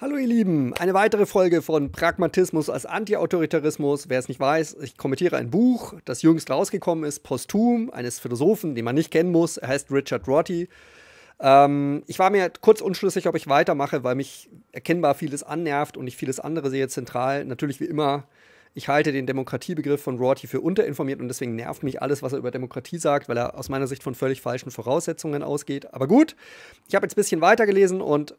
Hallo ihr Lieben, eine weitere Folge von Pragmatismus als Antiautoritarismus. Wer es nicht weiß, ich kommentiere ein Buch, das jüngst rausgekommen ist, posthum, eines Philosophen, den man nicht kennen muss. Er heißt Richard Rorty. Ähm, ich war mir kurz unschlüssig, ob ich weitermache, weil mich erkennbar vieles annervt und ich vieles andere sehe zentral. Natürlich wie immer, ich halte den Demokratiebegriff von Rorty für unterinformiert und deswegen nervt mich alles, was er über Demokratie sagt, weil er aus meiner Sicht von völlig falschen Voraussetzungen ausgeht. Aber gut, ich habe jetzt ein bisschen weitergelesen und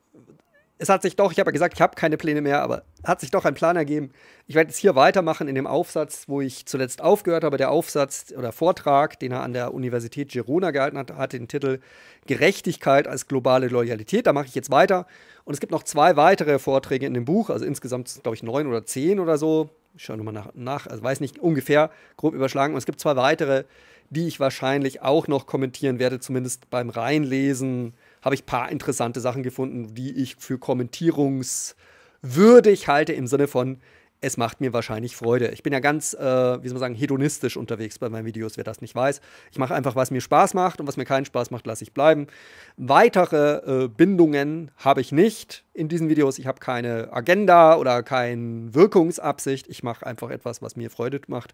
es hat sich doch, ich habe ja gesagt, ich habe keine Pläne mehr, aber hat sich doch ein Plan ergeben. Ich werde jetzt hier weitermachen in dem Aufsatz, wo ich zuletzt aufgehört habe. Der Aufsatz oder Vortrag, den er an der Universität Girona gehalten hat, hat den Titel Gerechtigkeit als globale Loyalität. Da mache ich jetzt weiter. Und es gibt noch zwei weitere Vorträge in dem Buch, also insgesamt, glaube ich, neun oder zehn oder so. Ich schaue nochmal nach, nach, also weiß nicht, ungefähr grob überschlagen. Und es gibt zwei weitere, die ich wahrscheinlich auch noch kommentieren werde, zumindest beim Reinlesen habe ich ein paar interessante Sachen gefunden, die ich für kommentierungswürdig halte im Sinne von, es macht mir wahrscheinlich Freude. Ich bin ja ganz, äh, wie soll man sagen, hedonistisch unterwegs bei meinen Videos, wer das nicht weiß. Ich mache einfach, was mir Spaß macht und was mir keinen Spaß macht, lasse ich bleiben. Weitere äh, Bindungen habe ich nicht in diesen Videos. Ich habe keine Agenda oder keine Wirkungsabsicht. Ich mache einfach etwas, was mir Freude macht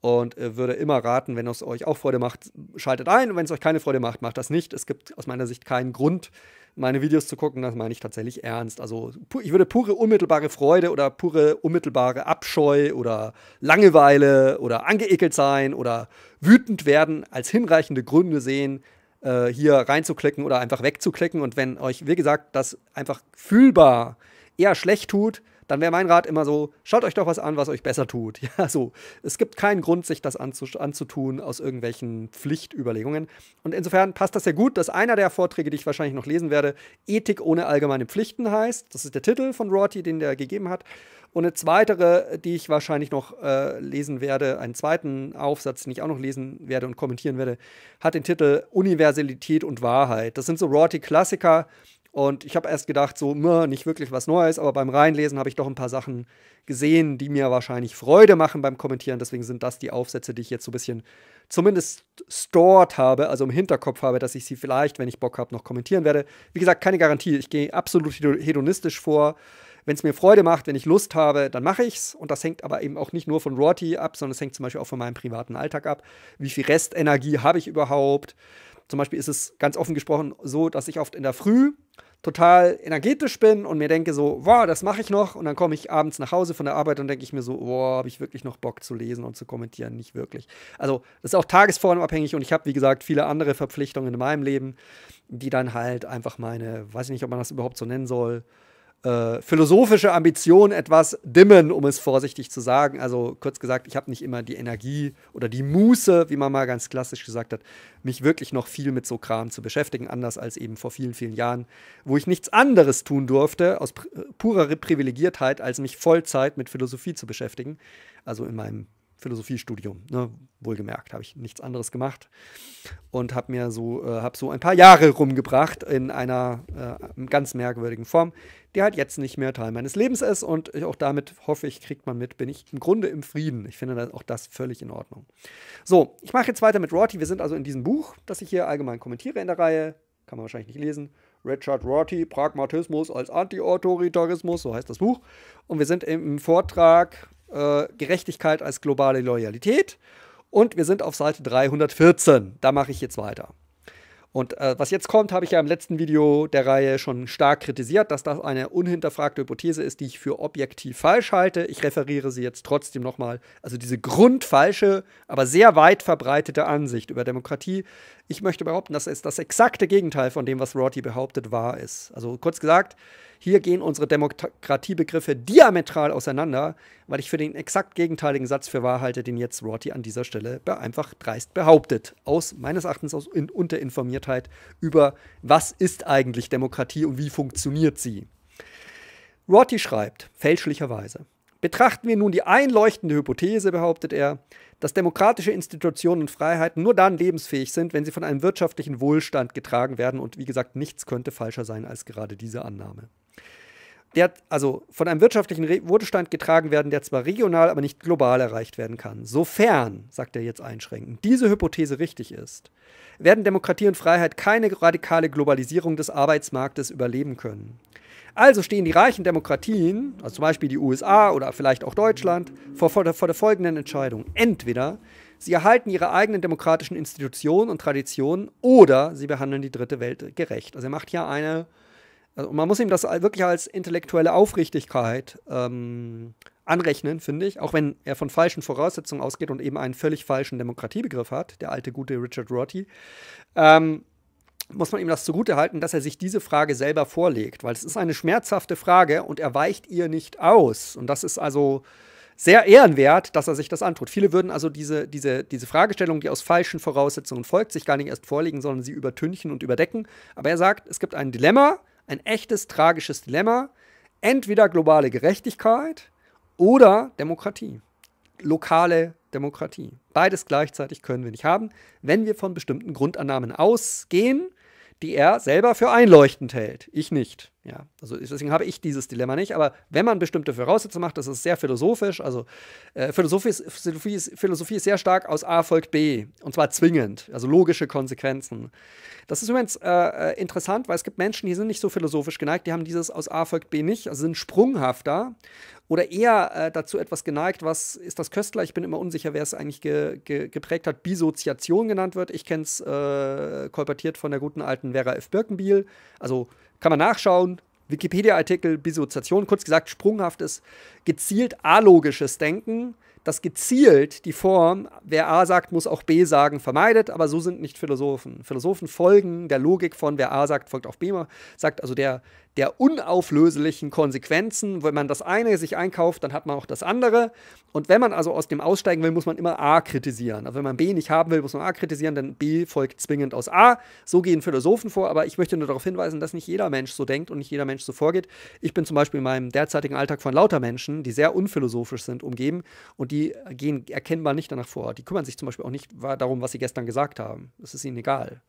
und äh, würde immer raten, wenn es euch auch Freude macht, schaltet ein und wenn es euch keine Freude macht, macht das nicht. Es gibt aus meiner Sicht keinen Grund, äh, meine Videos zu gucken, das meine ich tatsächlich ernst. Also ich würde pure unmittelbare Freude oder pure unmittelbare Abscheu oder Langeweile oder angeekelt sein oder wütend werden als hinreichende Gründe sehen, äh, hier reinzuklicken oder einfach wegzuklicken. Und wenn euch, wie gesagt, das einfach fühlbar eher schlecht tut, dann wäre mein Rat immer so, schaut euch doch was an, was euch besser tut. Ja, so. Es gibt keinen Grund, sich das anzutun aus irgendwelchen Pflichtüberlegungen. Und insofern passt das sehr gut, dass einer der Vorträge, die ich wahrscheinlich noch lesen werde, Ethik ohne allgemeine Pflichten heißt. Das ist der Titel von Rorty, den der gegeben hat. Und eine zweite, die ich wahrscheinlich noch äh, lesen werde, einen zweiten Aufsatz, den ich auch noch lesen werde und kommentieren werde, hat den Titel Universalität und Wahrheit. Das sind so Rorty-Klassiker, und ich habe erst gedacht, so, mh, nicht wirklich was Neues, aber beim Reinlesen habe ich doch ein paar Sachen gesehen, die mir wahrscheinlich Freude machen beim Kommentieren. Deswegen sind das die Aufsätze, die ich jetzt so ein bisschen zumindest stored habe, also im Hinterkopf habe, dass ich sie vielleicht, wenn ich Bock habe, noch kommentieren werde. Wie gesagt, keine Garantie. Ich gehe absolut hedonistisch vor. Wenn es mir Freude macht, wenn ich Lust habe, dann mache ich es. Und das hängt aber eben auch nicht nur von Rorty ab, sondern es hängt zum Beispiel auch von meinem privaten Alltag ab. Wie viel Restenergie habe ich überhaupt? Zum Beispiel ist es ganz offen gesprochen so, dass ich oft in der Früh total energetisch bin und mir denke so, wow, das mache ich noch. Und dann komme ich abends nach Hause von der Arbeit und denke ich mir so, wow, habe ich wirklich noch Bock zu lesen und zu kommentieren? Nicht wirklich. Also das ist auch tagesformabhängig und ich habe, wie gesagt, viele andere Verpflichtungen in meinem Leben, die dann halt einfach meine, weiß ich nicht, ob man das überhaupt so nennen soll, äh, philosophische Ambition etwas dimmen, um es vorsichtig zu sagen. Also kurz gesagt, ich habe nicht immer die Energie oder die Muße, wie man mal ganz klassisch gesagt hat, mich wirklich noch viel mit so Kram zu beschäftigen, anders als eben vor vielen, vielen Jahren, wo ich nichts anderes tun durfte, aus purer Privilegiertheit, als mich Vollzeit mit Philosophie zu beschäftigen. Also in meinem Philosophiestudium, ne? wohlgemerkt, habe ich nichts anderes gemacht und habe mir so, äh, habe so ein paar Jahre rumgebracht in einer äh, ganz merkwürdigen Form, die halt jetzt nicht mehr Teil meines Lebens ist und auch damit hoffe ich, kriegt man mit, bin ich im Grunde im Frieden. Ich finde auch das völlig in Ordnung. So, ich mache jetzt weiter mit Rorty. Wir sind also in diesem Buch, das ich hier allgemein kommentiere in der Reihe, kann man wahrscheinlich nicht lesen. Richard Rorty, Pragmatismus als Anti-Autoritarismus, so heißt das Buch. Und wir sind im Vortrag äh, Gerechtigkeit als globale Loyalität. Und wir sind auf Seite 314. Da mache ich jetzt weiter. Und äh, was jetzt kommt, habe ich ja im letzten Video der Reihe schon stark kritisiert, dass das eine unhinterfragte Hypothese ist, die ich für objektiv falsch halte. Ich referiere sie jetzt trotzdem nochmal. Also diese grundfalsche, aber sehr weit verbreitete Ansicht über Demokratie. Ich möchte behaupten, dass es das exakte Gegenteil von dem, was Rorty behauptet, wahr ist. Also kurz gesagt, hier gehen unsere Demokratiebegriffe diametral auseinander, weil ich für den exakt gegenteiligen Satz für wahr halte, den jetzt Rorty an dieser Stelle einfach dreist behauptet. Aus meines Erachtens aus in Unterinformiertheit über was ist eigentlich Demokratie und wie funktioniert sie. Rorty schreibt fälschlicherweise. Betrachten wir nun die einleuchtende Hypothese, behauptet er, dass demokratische Institutionen und Freiheiten nur dann lebensfähig sind, wenn sie von einem wirtschaftlichen Wohlstand getragen werden. Und wie gesagt, nichts könnte falscher sein als gerade diese Annahme der also von einem wirtschaftlichen Wohlstand getragen werden, der zwar regional, aber nicht global erreicht werden kann. Sofern, sagt er jetzt einschränkend, diese Hypothese richtig ist, werden Demokratie und Freiheit keine radikale Globalisierung des Arbeitsmarktes überleben können. Also stehen die reichen Demokratien, also zum Beispiel die USA oder vielleicht auch Deutschland, vor, vor, der, vor der folgenden Entscheidung. Entweder sie erhalten ihre eigenen demokratischen Institutionen und Traditionen oder sie behandeln die dritte Welt gerecht. Also er macht hier eine also man muss ihm das wirklich als intellektuelle Aufrichtigkeit ähm, anrechnen, finde ich, auch wenn er von falschen Voraussetzungen ausgeht und eben einen völlig falschen Demokratiebegriff hat, der alte gute Richard Rorty. Ähm, muss man ihm das zugutehalten, dass er sich diese Frage selber vorlegt, weil es ist eine schmerzhafte Frage und er weicht ihr nicht aus. Und das ist also sehr ehrenwert, dass er sich das antut. Viele würden also diese, diese, diese Fragestellung, die aus falschen Voraussetzungen folgt, sich gar nicht erst vorlegen, sondern sie übertünchen und überdecken. Aber er sagt, es gibt ein Dilemma, ein echtes tragisches Dilemma. Entweder globale Gerechtigkeit oder Demokratie. Lokale Demokratie. Beides gleichzeitig können wir nicht haben, wenn wir von bestimmten Grundannahmen ausgehen, die er selber für einleuchtend hält. Ich nicht. Ja, also deswegen habe ich dieses Dilemma nicht, aber wenn man bestimmte Voraussetzungen macht, das ist sehr philosophisch. Also äh, Philosophie, ist, Philosophie, ist, Philosophie, ist, sehr stark aus A folgt B und zwar zwingend, also logische Konsequenzen. Das ist übrigens äh, äh, interessant, weil es gibt Menschen, die sind nicht so philosophisch geneigt, die haben dieses aus A folgt B nicht, also sind sprunghafter oder eher äh, dazu etwas geneigt, was ist das Köstler? Ich bin immer unsicher, wer es eigentlich ge, ge, geprägt hat, Bisoziation genannt wird. Ich kenne es äh, kolportiert von der guten alten Vera F. Birkenbiel, also kann man nachschauen. Wikipedia-Artikel, Bisoziation, kurz gesagt, sprunghaftes, gezielt alogisches Denken, das gezielt die Form, wer A sagt, muss auch B sagen, vermeidet, aber so sind nicht Philosophen. Philosophen folgen der Logik von, wer A sagt, folgt auch B, sagt also der, der unauflöslichen Konsequenzen. Wenn man das eine sich einkauft, dann hat man auch das andere. Und wenn man also aus dem aussteigen will, muss man immer A kritisieren. Also wenn man B nicht haben will, muss man A kritisieren, denn B folgt zwingend aus A. So gehen Philosophen vor, aber ich möchte nur darauf hinweisen, dass nicht jeder Mensch so denkt und nicht jeder Mensch so vorgeht. Ich bin zum Beispiel in meinem derzeitigen Alltag von lauter Menschen, die sehr unphilosophisch sind, umgeben und die gehen erkennbar nicht danach vor. Die kümmern sich zum Beispiel auch nicht darum, was sie gestern gesagt haben. Das ist ihnen egal.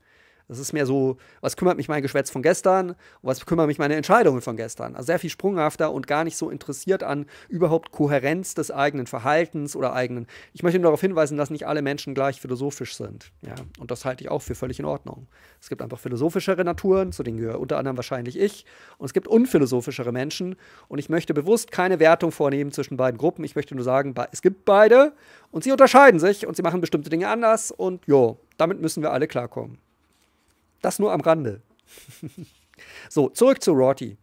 Das ist mehr so, was kümmert mich mein Geschwätz von gestern und was kümmert mich meine Entscheidungen von gestern. Also sehr viel sprunghafter und gar nicht so interessiert an überhaupt Kohärenz des eigenen Verhaltens oder eigenen. Ich möchte nur darauf hinweisen, dass nicht alle Menschen gleich philosophisch sind. Ja, und das halte ich auch für völlig in Ordnung. Es gibt einfach philosophischere Naturen, zu denen gehöre unter anderem wahrscheinlich ich. Und es gibt unphilosophischere Menschen. Und ich möchte bewusst keine Wertung vornehmen zwischen beiden Gruppen. Ich möchte nur sagen, es gibt beide und sie unterscheiden sich und sie machen bestimmte Dinge anders. Und jo, damit müssen wir alle klarkommen. Das nur am Rande. so, zurück zu Rorty.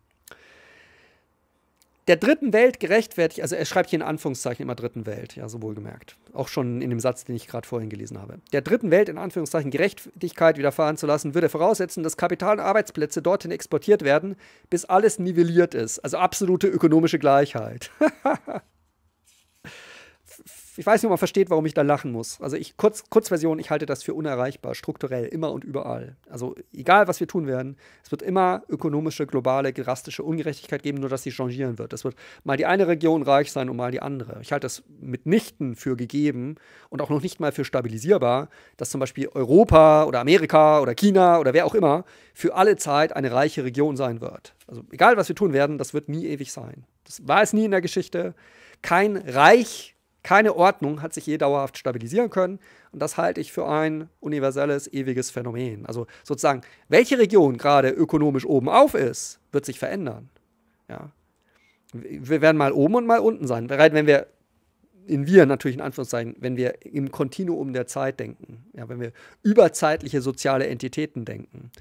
Der dritten Welt gerechtfertigt, also er schreibt hier in Anführungszeichen immer dritten Welt, ja, so wohlgemerkt. Auch schon in dem Satz, den ich gerade vorhin gelesen habe. Der dritten Welt in Anführungszeichen Gerechtigkeit widerfahren zu lassen, würde voraussetzen, dass Kapital und Arbeitsplätze dorthin exportiert werden, bis alles nivelliert ist. Also absolute ökonomische Gleichheit. ich weiß nicht, ob man versteht, warum ich da lachen muss. Also ich, kurz, Kurzversion, ich halte das für unerreichbar, strukturell, immer und überall. Also egal, was wir tun werden, es wird immer ökonomische, globale, drastische Ungerechtigkeit geben, nur dass sie changieren wird. Es wird mal die eine Region reich sein und mal die andere. Ich halte das mitnichten für gegeben und auch noch nicht mal für stabilisierbar, dass zum Beispiel Europa oder Amerika oder China oder wer auch immer für alle Zeit eine reiche Region sein wird. Also egal, was wir tun werden, das wird nie ewig sein. Das war es nie in der Geschichte. Kein Reich keine Ordnung hat sich je dauerhaft stabilisieren können und das halte ich für ein universelles, ewiges Phänomen. Also sozusagen, welche Region gerade ökonomisch oben auf ist, wird sich verändern. Ja. Wir werden mal oben und mal unten sein. Wenn wir in wir natürlich in Anführungszeichen, wenn wir im Kontinuum der Zeit denken, ja, wenn wir überzeitliche soziale Entitäten denken.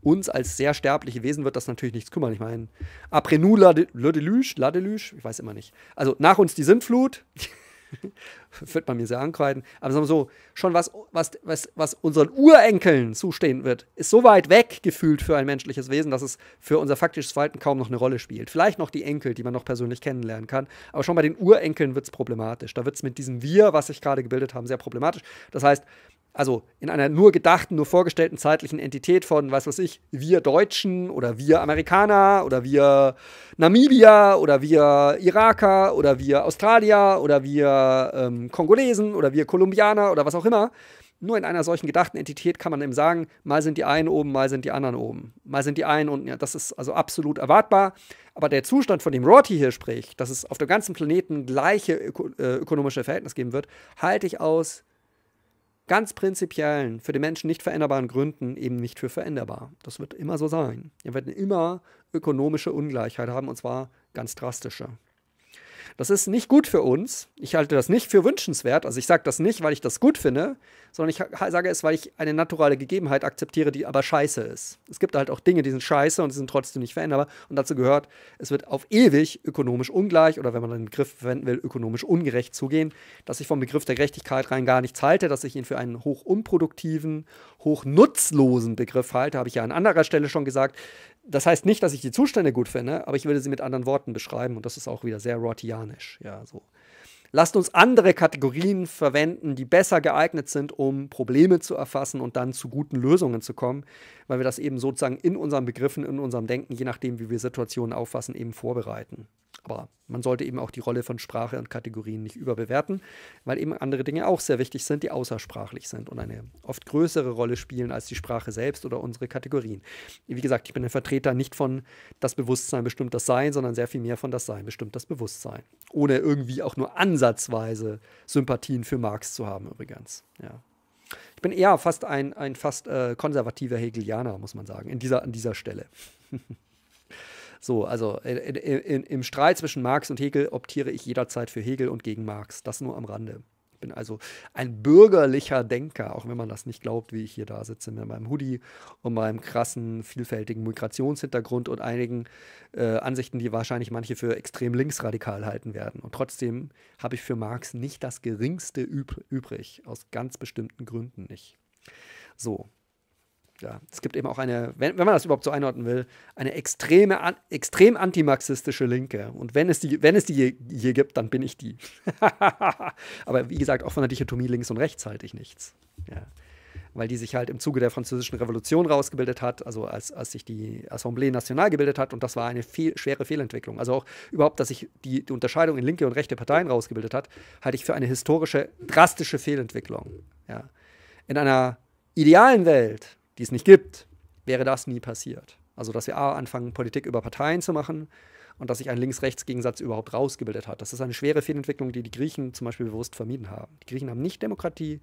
Uns als sehr sterbliche Wesen wird das natürlich nichts kümmern. Ich meine, après nous la, de, le déluge, la déluge, ich weiß immer nicht. Also nach uns die Sintflut. wird man mir sehr ankreiden. Aber sagen wir so, schon was, was, was, was unseren Urenkeln zustehen wird, ist so weit weg gefühlt für ein menschliches Wesen, dass es für unser faktisches Verhalten kaum noch eine Rolle spielt. Vielleicht noch die Enkel, die man noch persönlich kennenlernen kann. Aber schon bei den Urenkeln wird es problematisch. Da wird es mit diesem Wir, was sich gerade gebildet haben, sehr problematisch. Das heißt, also in einer nur gedachten, nur vorgestellten zeitlichen Entität von, was weiß ich, wir Deutschen oder wir Amerikaner oder wir Namibier oder wir Iraker oder wir Australier oder wir ähm, Kongolesen oder wir Kolumbianer oder was auch immer. Nur in einer solchen gedachten Entität kann man eben sagen, mal sind die einen oben, mal sind die anderen oben. Mal sind die einen unten. Ja, das ist also absolut erwartbar. Aber der Zustand, von dem Rorty hier spricht, dass es auf dem ganzen Planeten gleiche öko äh, ökonomische Verhältnisse geben wird, halte ich aus ganz prinzipiellen, für den Menschen nicht veränderbaren Gründen eben nicht für veränderbar. Das wird immer so sein. Wir werden immer ökonomische Ungleichheit haben und zwar ganz drastische. Das ist nicht gut für uns. Ich halte das nicht für wünschenswert. Also ich sage das nicht, weil ich das gut finde, sondern ich sage es, weil ich eine naturale Gegebenheit akzeptiere, die aber scheiße ist. Es gibt halt auch Dinge, die sind scheiße und die sind trotzdem nicht veränderbar. Und dazu gehört, es wird auf ewig ökonomisch ungleich oder wenn man den Begriff verwenden will, ökonomisch ungerecht zugehen, dass ich vom Begriff der Gerechtigkeit rein gar nichts halte, dass ich ihn für einen hoch unproduktiven, hoch nutzlosen Begriff halte, habe ich ja an anderer Stelle schon gesagt. Das heißt nicht, dass ich die Zustände gut finde, aber ich würde sie mit anderen Worten beschreiben und das ist auch wieder sehr Rortianisch. Ja, so. Lasst uns andere Kategorien verwenden, die besser geeignet sind, um Probleme zu erfassen und dann zu guten Lösungen zu kommen, weil wir das eben sozusagen in unseren Begriffen, in unserem Denken, je nachdem, wie wir Situationen auffassen, eben vorbereiten. Aber man sollte eben auch die Rolle von Sprache und Kategorien nicht überbewerten, weil eben andere Dinge auch sehr wichtig sind, die außersprachlich sind und eine oft größere Rolle spielen als die Sprache selbst oder unsere Kategorien. Wie gesagt, ich bin ein Vertreter nicht von das Bewusstsein bestimmt das Sein, sondern sehr viel mehr von das Sein bestimmt das Bewusstsein. Ohne irgendwie auch nur ansatzweise Sympathien für Marx zu haben, übrigens. Ja. Ich bin eher fast ein, ein fast äh, konservativer Hegelianer, muss man sagen, in dieser, an dieser Stelle. So, also in, in, im Streit zwischen Marx und Hegel optiere ich jederzeit für Hegel und gegen Marx. Das nur am Rande. Ich bin also ein bürgerlicher Denker, auch wenn man das nicht glaubt, wie ich hier da sitze mit meinem Hoodie und meinem krassen, vielfältigen Migrationshintergrund und einigen äh, Ansichten, die wahrscheinlich manche für extrem linksradikal halten werden. Und trotzdem habe ich für Marx nicht das geringste üb übrig, aus ganz bestimmten Gründen nicht. So, ja, es gibt eben auch eine, wenn, wenn, man das überhaupt so einordnen will, eine extreme, an, extrem antimarxistische Linke. Und wenn es die, wenn es die je, je gibt, dann bin ich die. Aber wie gesagt, auch von der Dichotomie links und rechts halte ich nichts. Ja. Weil die sich halt im Zuge der Französischen Revolution rausgebildet hat, also als, als sich die Assemblée Nationale gebildet hat, und das war eine fehl, schwere Fehlentwicklung. Also auch überhaupt, dass sich die, die Unterscheidung in linke und rechte Parteien rausgebildet hat, halte ich für eine historische, drastische Fehlentwicklung. Ja. In einer idealen Welt die es nicht gibt, wäre das nie passiert. Also, dass wir A, anfangen, Politik über Parteien zu machen und dass sich ein Links-Rechts-Gegensatz überhaupt rausgebildet hat. Das ist eine schwere Fehlentwicklung, die die Griechen zum Beispiel bewusst vermieden haben. Die Griechen haben nicht Demokratie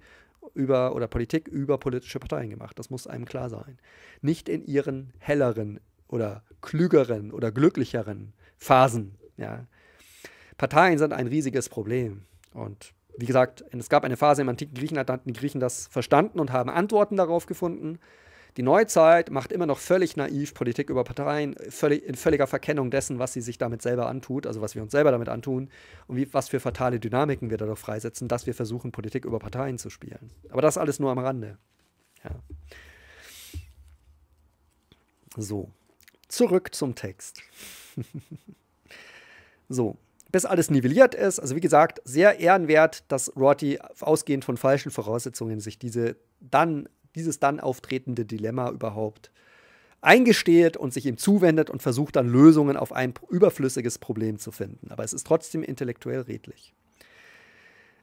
über oder Politik über politische Parteien gemacht. Das muss einem klar sein. Nicht in ihren helleren oder klügeren oder glücklicheren Phasen. Ja. Parteien sind ein riesiges Problem. Und wie gesagt, es gab eine Phase im antiken Griechenland, da hatten die Griechen das verstanden und haben Antworten darauf gefunden. Die Neuzeit macht immer noch völlig naiv Politik über Parteien, völlig, in völliger Verkennung dessen, was sie sich damit selber antut, also was wir uns selber damit antun und wie, was für fatale Dynamiken wir dadurch freisetzen, dass wir versuchen, Politik über Parteien zu spielen. Aber das alles nur am Rande. Ja. So, zurück zum Text. so, bis alles nivelliert ist. Also wie gesagt, sehr ehrenwert, dass Rorty ausgehend von falschen Voraussetzungen sich diese dann dieses dann auftretende Dilemma überhaupt eingesteht und sich ihm zuwendet und versucht dann Lösungen auf ein überflüssiges Problem zu finden. Aber es ist trotzdem intellektuell redlich.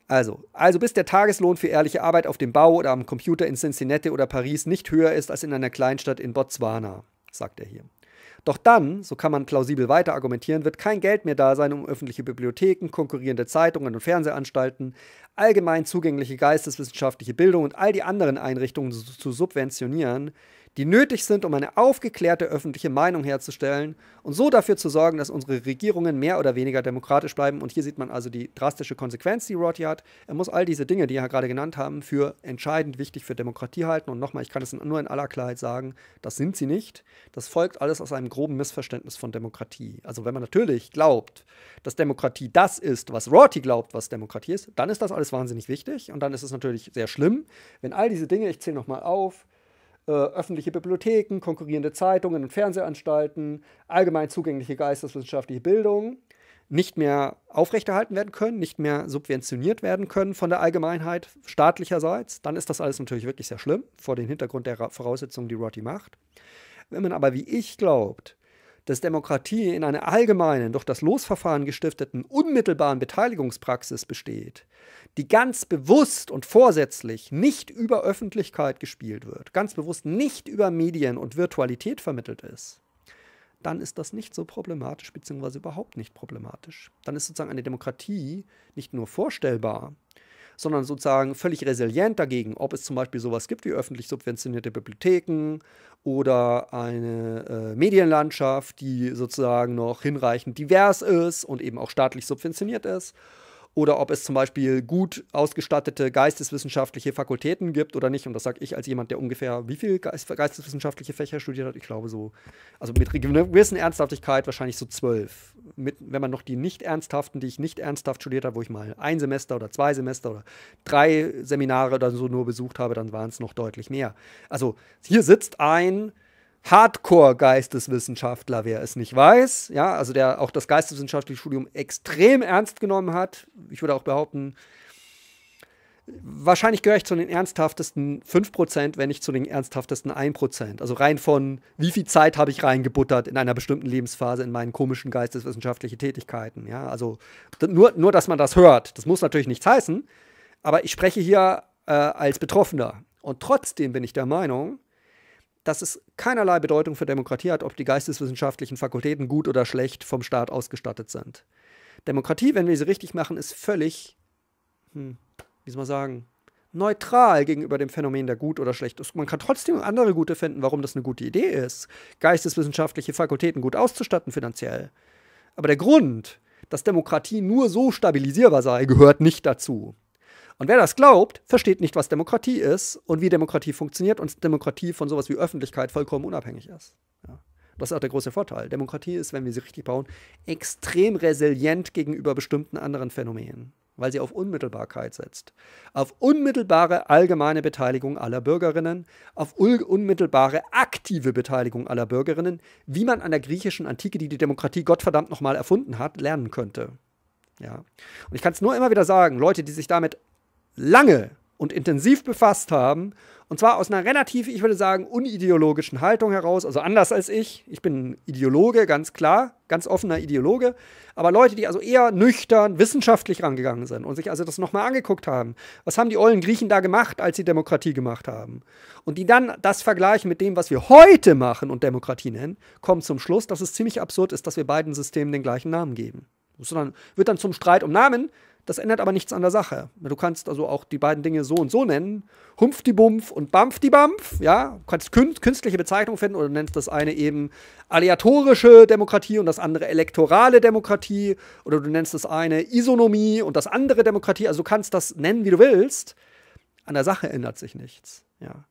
Also, also bis der Tageslohn für ehrliche Arbeit auf dem Bau oder am Computer in Cincinnati oder Paris nicht höher ist als in einer Kleinstadt in Botswana, sagt er hier. Doch dann, so kann man plausibel weiter argumentieren, wird kein Geld mehr da sein, um öffentliche Bibliotheken, konkurrierende Zeitungen und Fernsehanstalten, allgemein zugängliche geisteswissenschaftliche Bildung und all die anderen Einrichtungen zu subventionieren, die nötig sind, um eine aufgeklärte öffentliche Meinung herzustellen und so dafür zu sorgen, dass unsere Regierungen mehr oder weniger demokratisch bleiben. Und hier sieht man also die drastische Konsequenz, die Rorty hat. Er muss all diese Dinge, die er gerade genannt haben, für entscheidend wichtig für Demokratie halten. Und nochmal, ich kann es nur in aller Klarheit sagen, das sind sie nicht. Das folgt alles aus einem groben Missverständnis von Demokratie. Also wenn man natürlich glaubt, dass Demokratie das ist, was Rorty glaubt, was Demokratie ist, dann ist das alles wahnsinnig wichtig. Und dann ist es natürlich sehr schlimm, wenn all diese Dinge, ich zähle nochmal auf, äh, öffentliche Bibliotheken, konkurrierende Zeitungen und Fernsehanstalten, allgemein zugängliche geisteswissenschaftliche Bildung nicht mehr aufrechterhalten werden können, nicht mehr subventioniert werden können von der Allgemeinheit staatlicherseits, dann ist das alles natürlich wirklich sehr schlimm vor dem Hintergrund der Voraussetzungen, die Rotti macht. Wenn man aber wie ich glaubt, dass Demokratie in einer allgemeinen, durch das Losverfahren gestifteten, unmittelbaren Beteiligungspraxis besteht, die ganz bewusst und vorsätzlich nicht über Öffentlichkeit gespielt wird, ganz bewusst nicht über Medien und Virtualität vermittelt ist, dann ist das nicht so problematisch, beziehungsweise überhaupt nicht problematisch. Dann ist sozusagen eine Demokratie nicht nur vorstellbar, sondern sozusagen völlig resilient dagegen, ob es zum Beispiel sowas gibt wie öffentlich subventionierte Bibliotheken oder eine äh, Medienlandschaft, die sozusagen noch hinreichend divers ist und eben auch staatlich subventioniert ist oder ob es zum Beispiel gut ausgestattete geisteswissenschaftliche Fakultäten gibt oder nicht. Und das sage ich als jemand, der ungefähr wie viele Geist geisteswissenschaftliche Fächer studiert hat? Ich glaube so, also mit ne, gewissen Ernsthaftigkeit wahrscheinlich so zwölf. Mit, wenn man noch die nicht ernsthaften, die ich nicht ernsthaft studiert habe, wo ich mal ein Semester oder zwei Semester oder drei Seminare oder so nur besucht habe, dann waren es noch deutlich mehr. Also hier sitzt ein Hardcore-Geisteswissenschaftler, wer es nicht weiß, ja, also der auch das geisteswissenschaftliche Studium extrem ernst genommen hat. Ich würde auch behaupten, wahrscheinlich gehöre ich zu den ernsthaftesten 5%, wenn nicht zu den ernsthaftesten 1%. Also rein von, wie viel Zeit habe ich reingebuttert in einer bestimmten Lebensphase in meinen komischen geisteswissenschaftlichen Tätigkeiten. Ja, also nur, nur, dass man das hört. Das muss natürlich nichts heißen, aber ich spreche hier äh, als Betroffener. Und trotzdem bin ich der Meinung, dass es keinerlei Bedeutung für Demokratie hat, ob die geisteswissenschaftlichen Fakultäten gut oder schlecht vom Staat ausgestattet sind. Demokratie, wenn wir sie richtig machen, ist völlig, hm, wie soll man sagen, neutral gegenüber dem Phänomen der gut oder schlecht ist. Man kann trotzdem andere Gute finden, warum das eine gute Idee ist, geisteswissenschaftliche Fakultäten gut auszustatten finanziell. Aber der Grund, dass Demokratie nur so stabilisierbar sei, gehört nicht dazu. Und wer das glaubt, versteht nicht, was Demokratie ist und wie Demokratie funktioniert und Demokratie von sowas wie Öffentlichkeit vollkommen unabhängig ist. Ja. Das ist auch der große Vorteil. Demokratie ist, wenn wir sie richtig bauen, extrem resilient gegenüber bestimmten anderen Phänomenen, weil sie auf Unmittelbarkeit setzt. Auf unmittelbare allgemeine Beteiligung aller Bürgerinnen, auf unmittelbare aktive Beteiligung aller Bürgerinnen, wie man an der griechischen Antike, die die Demokratie Gottverdammt nochmal erfunden hat, lernen könnte. Ja. Und ich kann es nur immer wieder sagen, Leute, die sich damit lange und intensiv befasst haben. Und zwar aus einer relativ, ich würde sagen, unideologischen Haltung heraus, also anders als ich. Ich bin Ideologe, ganz klar, ganz offener Ideologe. Aber Leute, die also eher nüchtern wissenschaftlich rangegangen sind und sich also das nochmal angeguckt haben. Was haben die ollen Griechen da gemacht, als sie Demokratie gemacht haben? Und die dann das vergleichen mit dem, was wir heute machen und Demokratie nennen, kommen zum Schluss, dass es ziemlich absurd ist, dass wir beiden Systemen den gleichen Namen geben. Sondern wird dann zum Streit um Namen, das ändert aber nichts an der Sache. Du kannst also auch die beiden Dinge so und so nennen. Humpf die Bumpf und Bampf die Bampf. Ja, du kannst künstliche Bezeichnungen finden oder du nennst das eine eben aleatorische Demokratie und das andere elektorale Demokratie. Oder du nennst das eine Isonomie und das andere Demokratie. Also du kannst das nennen, wie du willst. An der Sache ändert sich nichts. Ja.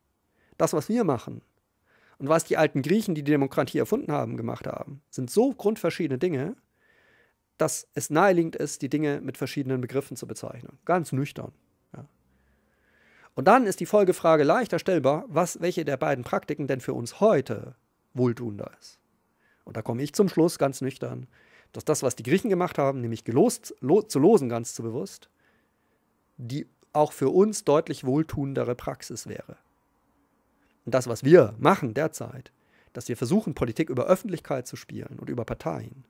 Das, was wir machen und was die alten Griechen, die die Demokratie erfunden haben, gemacht haben, sind so grundverschiedene Dinge, dass es naheliegend ist, die Dinge mit verschiedenen Begriffen zu bezeichnen. Ganz nüchtern. Ja. Und dann ist die Folgefrage leichter stellbar, was, welche der beiden Praktiken denn für uns heute wohltuender ist. Und da komme ich zum Schluss ganz nüchtern, dass das, was die Griechen gemacht haben, nämlich gelost, lo, zu losen ganz zu bewusst, die auch für uns deutlich wohltuendere Praxis wäre. Und das, was wir machen derzeit, dass wir versuchen, Politik über Öffentlichkeit zu spielen und über Parteien,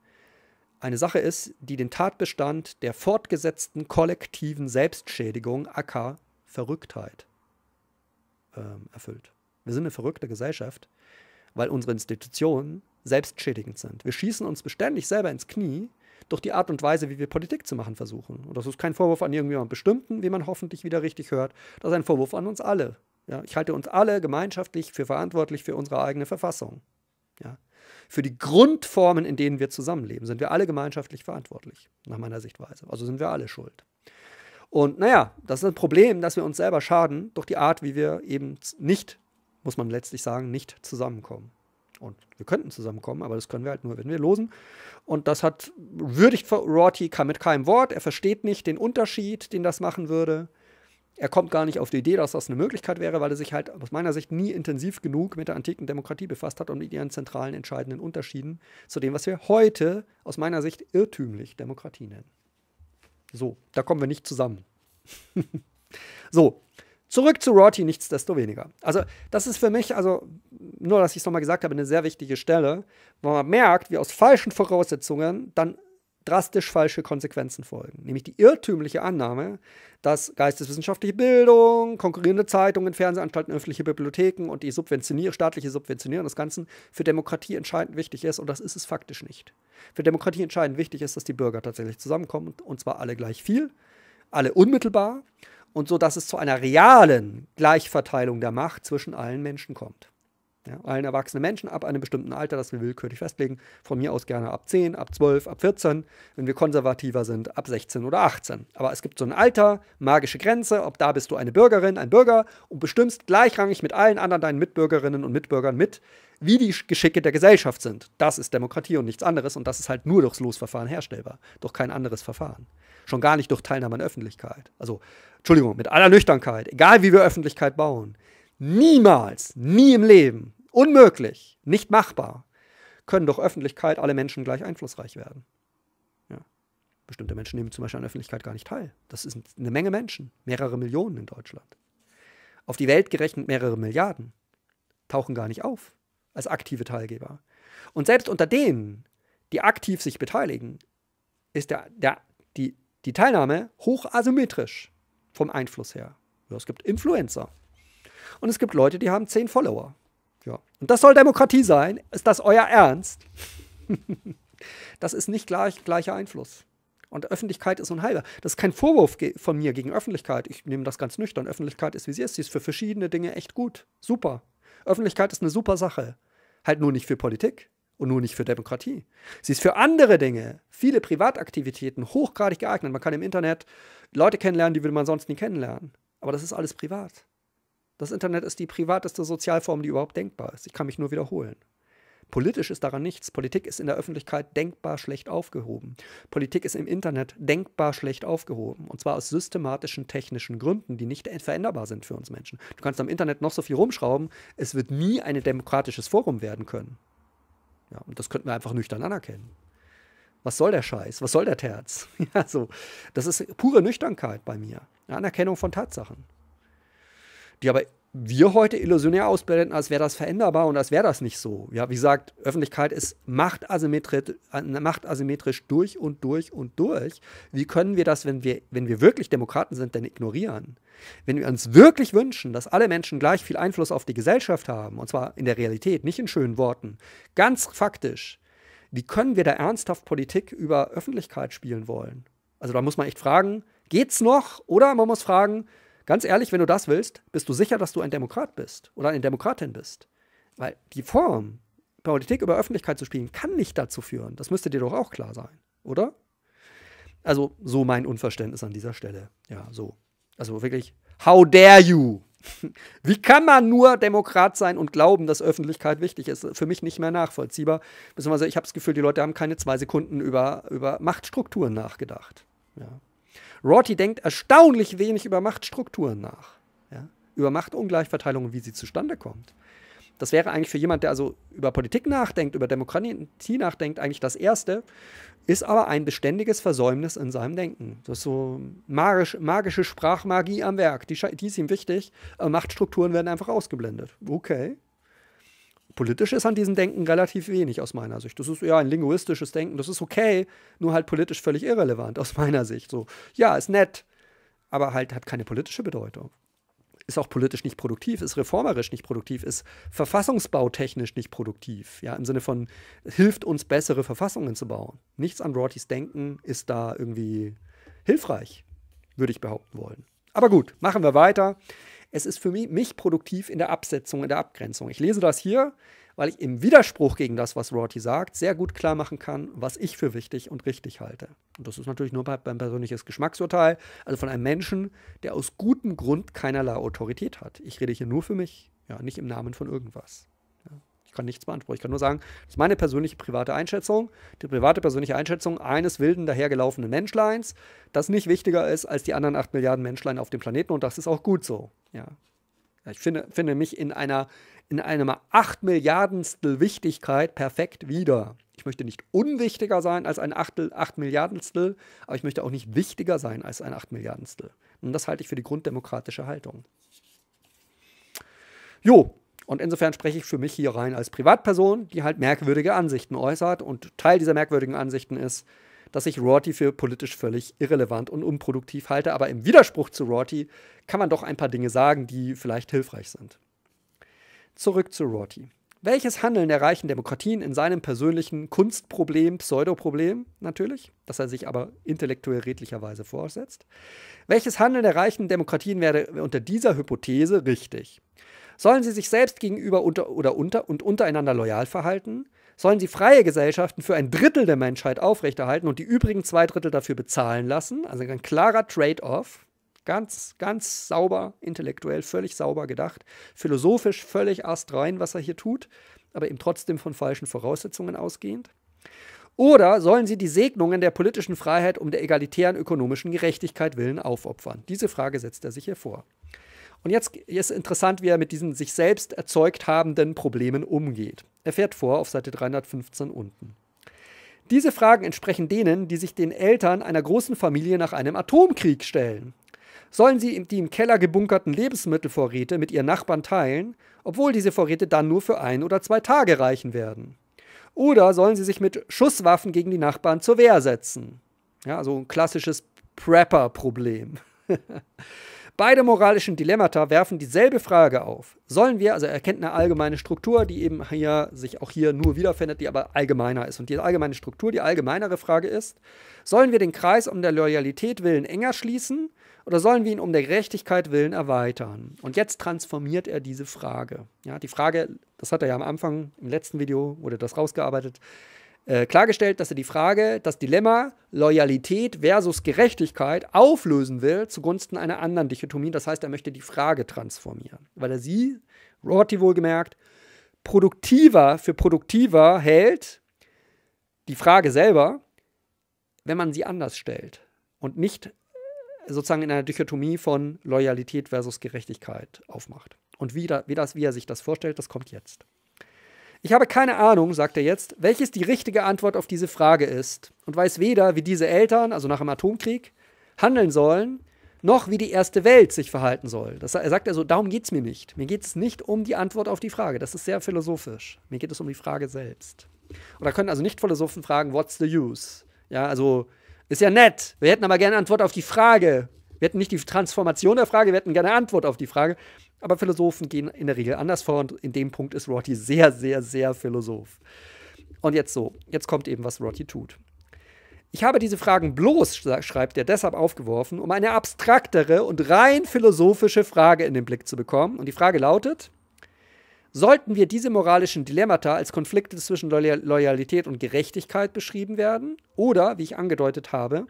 eine Sache ist, die den Tatbestand der fortgesetzten kollektiven Selbstschädigung, aka Verrücktheit, ähm, erfüllt. Wir sind eine verrückte Gesellschaft, weil unsere Institutionen selbstschädigend sind. Wir schießen uns beständig selber ins Knie durch die Art und Weise, wie wir Politik zu machen versuchen. Und das ist kein Vorwurf an irgendjemand Bestimmten, wie man hoffentlich wieder richtig hört. Das ist ein Vorwurf an uns alle. Ja, ich halte uns alle gemeinschaftlich für verantwortlich für unsere eigene Verfassung. Ja für die Grundformen, in denen wir zusammenleben, sind wir alle gemeinschaftlich verantwortlich, nach meiner Sichtweise. Also sind wir alle schuld. Und naja, das ist ein Problem, dass wir uns selber schaden durch die Art, wie wir eben nicht, muss man letztlich sagen, nicht zusammenkommen. Und wir könnten zusammenkommen, aber das können wir halt nur, wenn wir losen. Und das hat würdigt Rorty mit keinem Wort. Er versteht nicht den Unterschied, den das machen würde. Er kommt gar nicht auf die Idee, dass das eine Möglichkeit wäre, weil er sich halt aus meiner Sicht nie intensiv genug mit der antiken Demokratie befasst hat und mit ihren zentralen entscheidenden Unterschieden zu dem, was wir heute aus meiner Sicht irrtümlich Demokratie nennen. So, da kommen wir nicht zusammen. so, Zurück zu Rorty nichtsdestoweniger. Also, das ist für mich, also nur, dass ich es nochmal gesagt habe, eine sehr wichtige Stelle, wo man merkt, wie aus falschen Voraussetzungen dann drastisch falsche Konsequenzen folgen. Nämlich die irrtümliche Annahme, dass geisteswissenschaftliche Bildung, konkurrierende Zeitungen, Fernsehanstalten, öffentliche Bibliotheken und die Subventionier staatliche Subventionierung des Ganzen für Demokratie entscheidend wichtig ist. Und das ist es faktisch nicht. Für Demokratie entscheidend wichtig ist, dass die Bürger tatsächlich zusammenkommen und zwar alle gleich viel, alle unmittelbar und so, dass es zu einer realen Gleichverteilung der Macht zwischen allen Menschen kommt. Ja, allen erwachsenen Menschen ab einem bestimmten Alter, das wir willkürlich festlegen, von mir aus gerne ab 10, ab 12, ab 14, wenn wir konservativer sind, ab 16 oder 18. Aber es gibt so ein Alter, magische Grenze, ob da bist du eine Bürgerin, ein Bürger und bestimmst gleichrangig mit allen anderen deinen Mitbürgerinnen und Mitbürgern mit, wie die Geschicke der Gesellschaft sind. Das ist Demokratie und nichts anderes und das ist halt nur durchs Losverfahren herstellbar, durch kein anderes Verfahren. Schon gar nicht durch Teilnahme an Öffentlichkeit. Also, Entschuldigung, mit aller Nüchternkeit, egal wie wir Öffentlichkeit bauen. Niemals, nie im Leben unmöglich, nicht machbar, können durch Öffentlichkeit alle Menschen gleich einflussreich werden. Ja. Bestimmte Menschen nehmen zum Beispiel an Öffentlichkeit gar nicht teil. Das sind eine Menge Menschen, mehrere Millionen in Deutschland. Auf die Welt gerechnet mehrere Milliarden tauchen gar nicht auf als aktive Teilgeber. Und selbst unter denen, die aktiv sich beteiligen, ist der, der, die, die Teilnahme hoch asymmetrisch vom Einfluss her. Ja, es gibt Influencer. Und es gibt Leute, die haben zehn Follower. Ja. Und das soll Demokratie sein? Ist das euer Ernst? das ist nicht gleich, gleicher Einfluss. Und Öffentlichkeit ist unheilbar. Das ist kein Vorwurf von mir gegen Öffentlichkeit. Ich nehme das ganz nüchtern. Öffentlichkeit ist, wie sie ist. Sie ist für verschiedene Dinge echt gut. Super. Öffentlichkeit ist eine super Sache. Halt nur nicht für Politik und nur nicht für Demokratie. Sie ist für andere Dinge, viele Privataktivitäten hochgradig geeignet. Man kann im Internet Leute kennenlernen, die würde man sonst nie kennenlernen. Aber das ist alles privat. Das Internet ist die privateste Sozialform, die überhaupt denkbar ist. Ich kann mich nur wiederholen. Politisch ist daran nichts. Politik ist in der Öffentlichkeit denkbar schlecht aufgehoben. Politik ist im Internet denkbar schlecht aufgehoben. Und zwar aus systematischen technischen Gründen, die nicht veränderbar sind für uns Menschen. Du kannst am Internet noch so viel rumschrauben, es wird nie ein demokratisches Forum werden können. Ja, und das könnten wir einfach nüchtern anerkennen. Was soll der Scheiß? Was soll der Terz? Ja, so. Das ist pure Nüchternkeit bei mir. Eine Anerkennung von Tatsachen die aber wir heute illusionär ausblenden, als wäre das veränderbar und als wäre das nicht so. Ja, wie gesagt, Öffentlichkeit ist machtasymmetrisch, äh, machtasymmetrisch durch und durch und durch. Wie können wir das, wenn wir, wenn wir wirklich Demokraten sind, denn ignorieren? Wenn wir uns wirklich wünschen, dass alle Menschen gleich viel Einfluss auf die Gesellschaft haben, und zwar in der Realität, nicht in schönen Worten, ganz faktisch, wie können wir da ernsthaft Politik über Öffentlichkeit spielen wollen? Also da muss man echt fragen, geht's noch? Oder man muss fragen, Ganz ehrlich, wenn du das willst, bist du sicher, dass du ein Demokrat bist oder eine Demokratin bist. Weil die Form, Politik über Öffentlichkeit zu spielen, kann nicht dazu führen. Das müsste dir doch auch klar sein, oder? Also, so mein Unverständnis an dieser Stelle. Ja, so. Also wirklich, how dare you? Wie kann man nur Demokrat sein und glauben, dass Öffentlichkeit wichtig ist? Für mich nicht mehr nachvollziehbar. Beziehungsweise ich habe das Gefühl, die Leute haben keine zwei Sekunden über, über Machtstrukturen nachgedacht. Ja. Rorty denkt erstaunlich wenig über Machtstrukturen nach. Ja? Über Machtungleichverteilung und wie sie zustande kommt. Das wäre eigentlich für jemanden, der also über Politik nachdenkt, über Demokratie nachdenkt, eigentlich das Erste, ist aber ein beständiges Versäumnis in seinem Denken. Das ist so magisch, magische Sprachmagie am Werk, die, die ist ihm wichtig. Machtstrukturen werden einfach ausgeblendet. Okay. Politisch ist an diesem Denken relativ wenig aus meiner Sicht. Das ist ja ein linguistisches Denken, das ist okay, nur halt politisch völlig irrelevant aus meiner Sicht. So, ja, ist nett, aber halt hat keine politische Bedeutung. Ist auch politisch nicht produktiv, ist reformerisch nicht produktiv, ist verfassungsbautechnisch nicht produktiv. Ja, im Sinne von, hilft uns, bessere Verfassungen zu bauen. Nichts an Rortys Denken ist da irgendwie hilfreich, würde ich behaupten wollen. Aber gut, machen wir weiter. Es ist für mich, mich produktiv in der Absetzung, in der Abgrenzung. Ich lese das hier, weil ich im Widerspruch gegen das, was Rorty sagt, sehr gut klar machen kann, was ich für wichtig und richtig halte. Und das ist natürlich nur mein persönliches Geschmacksurteil, also von einem Menschen, der aus gutem Grund keinerlei Autorität hat. Ich rede hier nur für mich, ja, nicht im Namen von irgendwas kann nichts beanspruchen. Ich kann nur sagen, das ist meine persönliche private Einschätzung, die private persönliche Einschätzung eines wilden, dahergelaufenen Menschleins, das nicht wichtiger ist als die anderen 8 Milliarden Menschlein auf dem Planeten und das ist auch gut so. Ja. Ich finde, finde mich in einer in einer 8 Milliardenstel Wichtigkeit perfekt wieder. Ich möchte nicht unwichtiger sein als ein Achtel, 8 Milliardenstel, aber ich möchte auch nicht wichtiger sein als ein 8 Milliardenstel. Und das halte ich für die grunddemokratische Haltung. Jo, und insofern spreche ich für mich hier rein als Privatperson, die halt merkwürdige Ansichten äußert. Und Teil dieser merkwürdigen Ansichten ist, dass ich Rorty für politisch völlig irrelevant und unproduktiv halte. Aber im Widerspruch zu Rorty kann man doch ein paar Dinge sagen, die vielleicht hilfreich sind. Zurück zu Rorty. Welches Handeln der reichen Demokratien in seinem persönlichen Kunstproblem, Pseudoproblem natürlich, das er sich aber intellektuell redlicherweise vorsetzt, welches Handeln der Demokratien wäre unter dieser Hypothese richtig? Sollen sie sich selbst gegenüber unter oder unter und untereinander loyal verhalten? Sollen sie freie Gesellschaften für ein Drittel der Menschheit aufrechterhalten und die übrigen zwei Drittel dafür bezahlen lassen? Also ein klarer Trade-off. Ganz, ganz sauber, intellektuell, völlig sauber gedacht. Philosophisch völlig astrein, was er hier tut, aber eben trotzdem von falschen Voraussetzungen ausgehend. Oder sollen sie die Segnungen der politischen Freiheit um der egalitären ökonomischen Gerechtigkeit willen aufopfern? Diese Frage setzt er sich hier vor. Und jetzt ist interessant, wie er mit diesen sich selbst erzeugt habenden Problemen umgeht. Er fährt vor auf Seite 315 unten. Diese Fragen entsprechen denen, die sich den Eltern einer großen Familie nach einem Atomkrieg stellen. Sollen sie die im Keller gebunkerten Lebensmittelvorräte mit ihren Nachbarn teilen, obwohl diese Vorräte dann nur für ein oder zwei Tage reichen werden? Oder sollen sie sich mit Schusswaffen gegen die Nachbarn zur Wehr setzen? Ja, so ein klassisches Prepper-Problem. Beide moralischen Dilemmata werfen dieselbe Frage auf. Sollen wir, also er kennt eine allgemeine Struktur, die eben hier, sich auch hier nur wiederfindet, die aber allgemeiner ist. Und die allgemeine Struktur, die allgemeinere Frage ist, sollen wir den Kreis um der Loyalität willen enger schließen oder sollen wir ihn um der Gerechtigkeit willen erweitern? Und jetzt transformiert er diese Frage. Ja, die Frage, das hat er ja am Anfang, im letzten Video wurde das rausgearbeitet, äh, klargestellt, dass er die Frage, das Dilemma Loyalität versus Gerechtigkeit auflösen will zugunsten einer anderen Dichotomie. Das heißt, er möchte die Frage transformieren, weil er sie, Rorty wohlgemerkt, produktiver für produktiver hält, die Frage selber, wenn man sie anders stellt und nicht äh, sozusagen in einer Dichotomie von Loyalität versus Gerechtigkeit aufmacht. Und wie, da, wie, das, wie er sich das vorstellt, das kommt jetzt. Ich habe keine Ahnung, sagt er jetzt, welches die richtige Antwort auf diese Frage ist und weiß weder, wie diese Eltern, also nach dem Atomkrieg, handeln sollen, noch wie die erste Welt sich verhalten soll. Das, er sagt also, darum geht es mir nicht. Mir geht es nicht um die Antwort auf die Frage. Das ist sehr philosophisch. Mir geht es um die Frage selbst. Oder können also nicht Philosophen fragen, what's the use? Ja, also ist ja nett. Wir hätten aber gerne Antwort auf die Frage. Wir hätten nicht die Transformation der Frage, wir hätten gerne Antwort auf die Frage. Aber Philosophen gehen in der Regel anders vor und in dem Punkt ist Rorty sehr, sehr, sehr Philosoph. Und jetzt so, jetzt kommt eben, was Rorty tut. Ich habe diese Fragen bloß, schreibt er, deshalb aufgeworfen, um eine abstraktere und rein philosophische Frage in den Blick zu bekommen. Und die Frage lautet, sollten wir diese moralischen Dilemmata als Konflikte zwischen Loyalität und Gerechtigkeit beschrieben werden? Oder, wie ich angedeutet habe,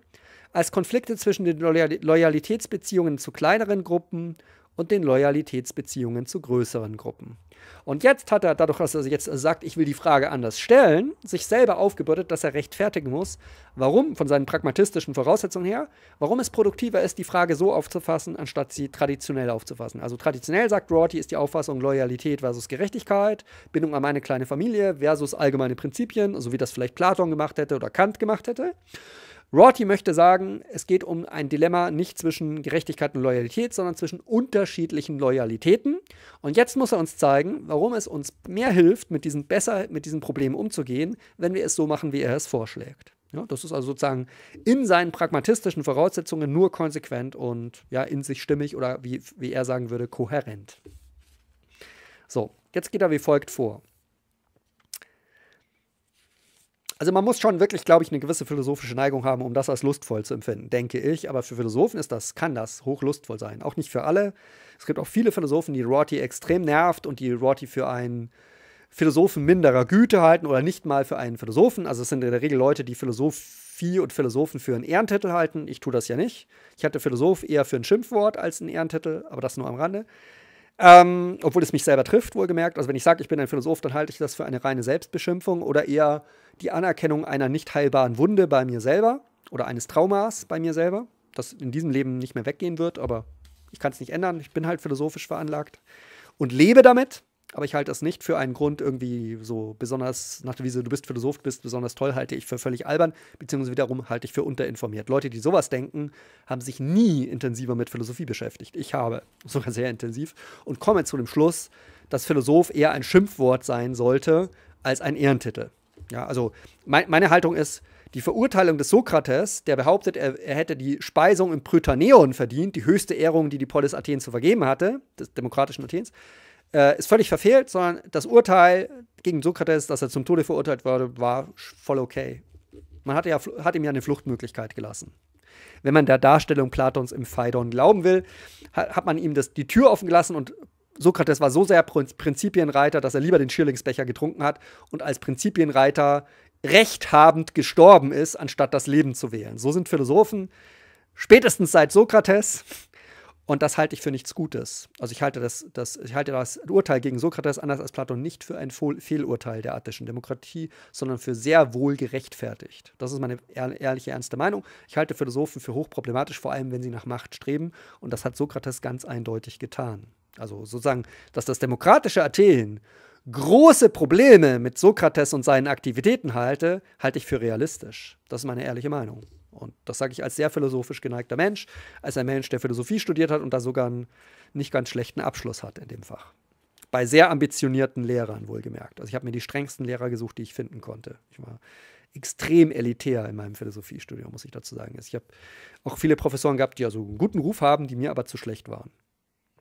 als Konflikte zwischen den Loyalitätsbeziehungen zu kleineren Gruppen und den Loyalitätsbeziehungen zu größeren Gruppen. Und jetzt hat er, dadurch, dass er jetzt sagt, ich will die Frage anders stellen, sich selber aufgebürdet, dass er rechtfertigen muss, warum, von seinen pragmatistischen Voraussetzungen her, warum es produktiver ist, die Frage so aufzufassen, anstatt sie traditionell aufzufassen. Also traditionell, sagt Rorty, ist die Auffassung Loyalität versus Gerechtigkeit, Bindung an meine kleine Familie versus allgemeine Prinzipien, so wie das vielleicht Platon gemacht hätte oder Kant gemacht hätte. Rorty möchte sagen, es geht um ein Dilemma nicht zwischen Gerechtigkeit und Loyalität, sondern zwischen unterschiedlichen Loyalitäten. Und jetzt muss er uns zeigen, warum es uns mehr hilft, mit diesen besser mit diesen Problemen umzugehen, wenn wir es so machen, wie er es vorschlägt. Ja, das ist also sozusagen in seinen pragmatistischen Voraussetzungen nur konsequent und ja, in sich stimmig oder wie, wie er sagen würde, kohärent. So, jetzt geht er wie folgt vor. Also man muss schon wirklich, glaube ich, eine gewisse philosophische Neigung haben, um das als lustvoll zu empfinden, denke ich. Aber für Philosophen ist das, kann das hochlustvoll sein. Auch nicht für alle. Es gibt auch viele Philosophen, die Rorty extrem nervt und die Rorty für einen Philosophen minderer Güte halten oder nicht mal für einen Philosophen. Also es sind in der Regel Leute, die Philosophie und Philosophen für einen Ehrentitel halten. Ich tue das ja nicht. Ich hatte Philosoph eher für ein Schimpfwort als ein Ehrentitel, aber das nur am Rande. Ähm, obwohl es mich selber trifft, wohlgemerkt. Also wenn ich sage, ich bin ein Philosoph, dann halte ich das für eine reine Selbstbeschimpfung oder eher die Anerkennung einer nicht heilbaren Wunde bei mir selber oder eines Traumas bei mir selber, das in diesem Leben nicht mehr weggehen wird, aber ich kann es nicht ändern. Ich bin halt philosophisch veranlagt und lebe damit aber ich halte das nicht für einen Grund, irgendwie so besonders, nach der Wiese, du bist Philosoph, bist besonders toll, halte ich für völlig albern, beziehungsweise wiederum halte ich für unterinformiert. Leute, die sowas denken, haben sich nie intensiver mit Philosophie beschäftigt. Ich habe sogar sehr intensiv und komme zu dem Schluss, dass Philosoph eher ein Schimpfwort sein sollte als ein Ehrentitel. Ja, also mein, meine Haltung ist, die Verurteilung des Sokrates, der behauptet, er, er, hätte die Speisung im Prytaneon verdient, die höchste Ehrung, die die Polis Athen zu vergeben hatte, des demokratischen Athens, äh, ist völlig verfehlt, sondern das Urteil gegen Sokrates, dass er zum Tode verurteilt wurde, war voll okay. Man hatte ja, hat ihm ja eine Fluchtmöglichkeit gelassen. Wenn man der Darstellung Platons im Phaidon glauben will, hat man ihm das, die Tür offen gelassen und Sokrates war so sehr Prinzipienreiter, dass er lieber den Schirlingsbecher getrunken hat und als Prinzipienreiter rechthabend gestorben ist, anstatt das Leben zu wählen. So sind Philosophen spätestens seit Sokrates und das halte ich für nichts Gutes. Also ich halte das, das, ich halte das Urteil gegen Sokrates anders als Platon nicht für ein Fehlurteil der attischen Demokratie, sondern für sehr wohl gerechtfertigt. Das ist meine ehrliche, ernste Meinung. Ich halte Philosophen für hochproblematisch, vor allem wenn sie nach Macht streben. Und das hat Sokrates ganz eindeutig getan. Also sozusagen, dass das demokratische Athen große Probleme mit Sokrates und seinen Aktivitäten halte, halte ich für realistisch. Das ist meine ehrliche Meinung. Und das sage ich als sehr philosophisch geneigter Mensch, als ein Mensch, der Philosophie studiert hat und da sogar einen nicht ganz schlechten Abschluss hat in dem Fach. Bei sehr ambitionierten Lehrern wohlgemerkt. Also ich habe mir die strengsten Lehrer gesucht, die ich finden konnte. Ich war extrem elitär in meinem Philosophiestudium, muss ich dazu sagen. Also ich habe auch viele Professoren gehabt, die ja so einen guten Ruf haben, die mir aber zu schlecht waren.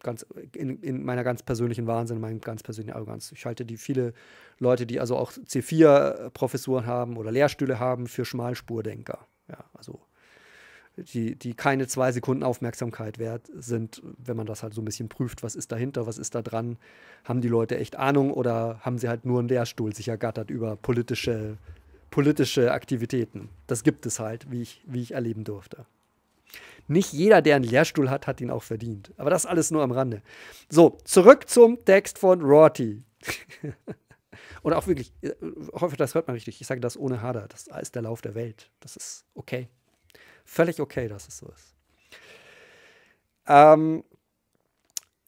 Ganz, in, in, meiner ganz persönlichen Wahnsinn, in meinem ganz persönlichen Arroganz. Ich halte die viele Leute, die also auch C4-Professuren haben oder Lehrstühle haben, für Schmalspurdenker. Ja, also die, die keine zwei Sekunden Aufmerksamkeit wert sind, wenn man das halt so ein bisschen prüft, was ist dahinter, was ist da dran, haben die Leute echt Ahnung oder haben sie halt nur einen Lehrstuhl sich ergattert über politische, politische Aktivitäten. Das gibt es halt, wie ich, wie ich erleben durfte. Nicht jeder, der einen Lehrstuhl hat, hat ihn auch verdient. Aber das alles nur am Rande. So, zurück zum Text von Rorty. Und auch wirklich, ich äh, hoffe, das hört man richtig. Ich sage das ohne Hader. Das ist der Lauf der Welt. Das ist okay. Völlig okay, dass es so ist. Ähm,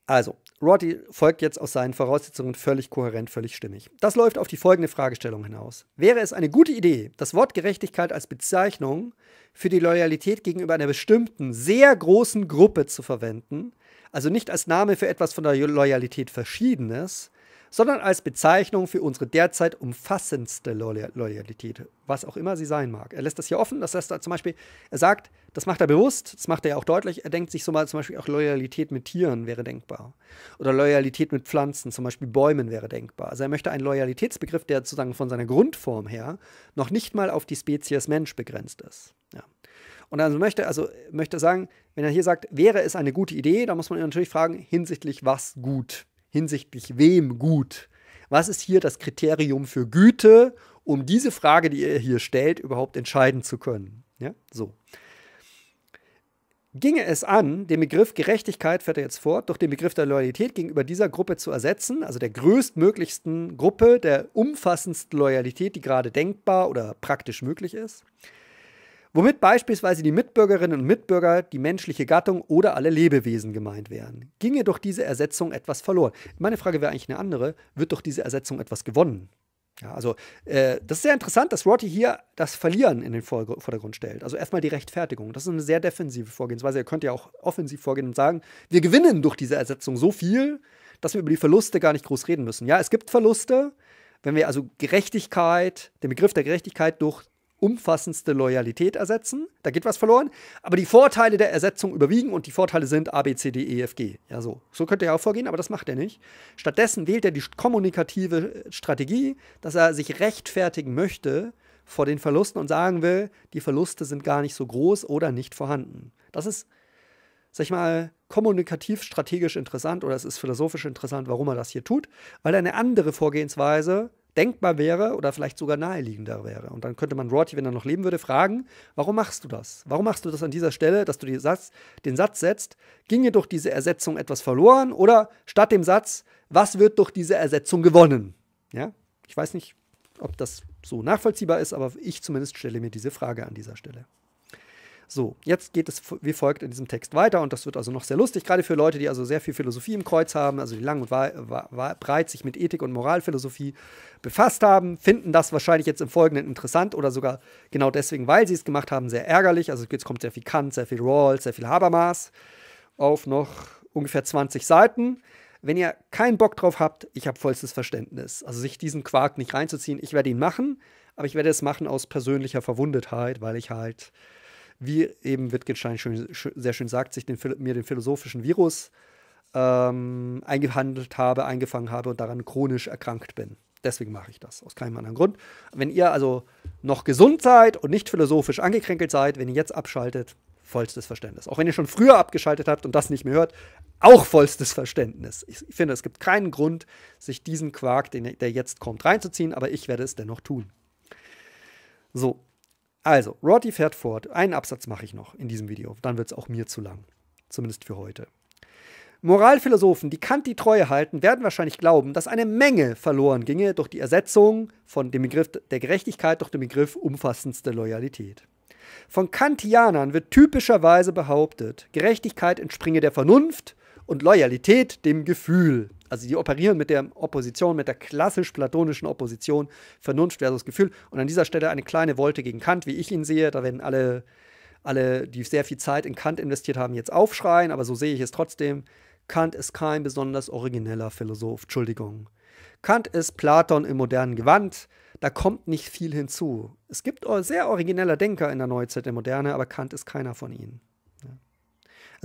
also, Roddy folgt jetzt aus seinen Voraussetzungen völlig kohärent, völlig stimmig. Das läuft auf die folgende Fragestellung hinaus. Wäre es eine gute Idee, das Wort Gerechtigkeit als Bezeichnung für die Loyalität gegenüber einer bestimmten, sehr großen Gruppe zu verwenden, also nicht als Name für etwas von der Loyalität Verschiedenes, sondern als Bezeichnung für unsere derzeit umfassendste Loyalität, was auch immer sie sein mag. Er lässt das hier offen, das lässt er zum Beispiel, er sagt, das macht er bewusst, das macht er ja auch deutlich, er denkt sich so mal zum Beispiel auch Loyalität mit Tieren wäre denkbar. Oder Loyalität mit Pflanzen, zum Beispiel Bäumen wäre denkbar. Also er möchte einen Loyalitätsbegriff, der sozusagen von seiner Grundform her noch nicht mal auf die Spezies Mensch begrenzt ist. Ja. Und also möchte, also möchte sagen, wenn er hier sagt, wäre es eine gute Idee, dann muss man ihn natürlich fragen, hinsichtlich was gut hinsichtlich wem gut? Was ist hier das Kriterium für Güte, um diese Frage, die ihr hier stellt, überhaupt entscheiden zu können? Ja, so. Ginge es an, den Begriff Gerechtigkeit, fährt er jetzt fort, durch den Begriff der Loyalität gegenüber dieser Gruppe zu ersetzen, also der größtmöglichsten Gruppe, der umfassendsten Loyalität, die gerade denkbar oder praktisch möglich ist, womit beispielsweise die Mitbürgerinnen und Mitbürger, die menschliche Gattung oder alle Lebewesen gemeint wären. Ginge durch diese Ersetzung etwas verloren? Meine Frage wäre eigentlich eine andere, wird durch diese Ersetzung etwas gewonnen? Ja, also äh, das ist sehr interessant, dass Rorty hier das Verlieren in den Vordergrund stellt. Also erstmal die Rechtfertigung. Das ist eine sehr defensive Vorgehensweise. Ihr könnt ja auch offensiv vorgehen und sagen, wir gewinnen durch diese Ersetzung so viel, dass wir über die Verluste gar nicht groß reden müssen. Ja, es gibt Verluste, wenn wir also Gerechtigkeit, den Begriff der Gerechtigkeit durch umfassendste Loyalität ersetzen. Da geht was verloren. Aber die Vorteile der Ersetzung überwiegen und die Vorteile sind A, B, C, D, E, F, G. Ja, so. So könnte er auch vorgehen, aber das macht er nicht. Stattdessen wählt er die kommunikative äh, Strategie, dass er sich rechtfertigen möchte vor den Verlusten und sagen will, die Verluste sind gar nicht so groß oder nicht vorhanden. Das ist, sag ich mal, kommunikativ strategisch interessant oder es ist philosophisch interessant, warum er das hier tut, weil er eine andere Vorgehensweise denkbar wäre oder vielleicht sogar naheliegender wäre. Und dann könnte man Rorty, wenn er noch leben würde, fragen, warum machst du das? Warum machst du das an dieser Stelle, dass du Satz, den Satz setzt, ginge durch diese Ersetzung etwas verloren oder statt dem Satz, was wird durch diese Ersetzung gewonnen? Ja, ich weiß nicht, ob das so nachvollziehbar ist, aber ich zumindest stelle mir diese Frage an dieser Stelle. So, jetzt geht es wie folgt in diesem Text weiter und das wird also noch sehr lustig, gerade für Leute, die also sehr viel Philosophie im Kreuz haben, also die lang und breit sich mit Ethik und Moralphilosophie befasst haben, finden das wahrscheinlich jetzt im Folgenden interessant oder sogar genau deswegen, weil sie es gemacht haben, sehr ärgerlich. Also jetzt kommt sehr viel Kant, sehr viel Rawls, sehr viel Habermas auf noch ungefähr 20 Seiten. Wenn ihr keinen Bock drauf habt, ich habe vollstes Verständnis. Also sich diesen Quark nicht reinzuziehen, ich werde ihn machen, aber ich werde es machen aus persönlicher Verwundetheit, weil ich halt wie eben Wittgenstein schön, sehr schön sagt, sich den, mir den philosophischen Virus ähm, eingehandelt habe, eingefangen habe und daran chronisch erkrankt bin. Deswegen mache ich das, aus keinem anderen Grund. Wenn ihr also noch gesund seid und nicht philosophisch angekränkelt seid, wenn ihr jetzt abschaltet, vollstes Verständnis. Auch wenn ihr schon früher abgeschaltet habt und das nicht mehr hört, auch vollstes Verständnis. Ich finde, es gibt keinen Grund, sich diesen Quark, den, der jetzt kommt, reinzuziehen, aber ich werde es dennoch tun. So, also, Rorty fährt fort. Einen Absatz mache ich noch in diesem Video. Dann wird es auch mir zu lang. Zumindest für heute. Moralphilosophen, die Kant die Treue halten, werden wahrscheinlich glauben, dass eine Menge verloren ginge durch die Ersetzung von dem Begriff der Gerechtigkeit durch den Begriff umfassendste Loyalität. Von Kantianern wird typischerweise behauptet, Gerechtigkeit entspringe der Vernunft und Loyalität dem Gefühl also die operieren mit der Opposition, mit der klassisch platonischen Opposition, Vernunft versus Gefühl. Und an dieser Stelle eine kleine Wolte gegen Kant, wie ich ihn sehe. Da werden alle, alle, die sehr viel Zeit in Kant investiert haben, jetzt aufschreien, aber so sehe ich es trotzdem. Kant ist kein besonders origineller Philosoph, Entschuldigung. Kant ist Platon im modernen Gewand. Da kommt nicht viel hinzu. Es gibt sehr originelle Denker in der Neuzeit der Moderne, aber Kant ist keiner von ihnen.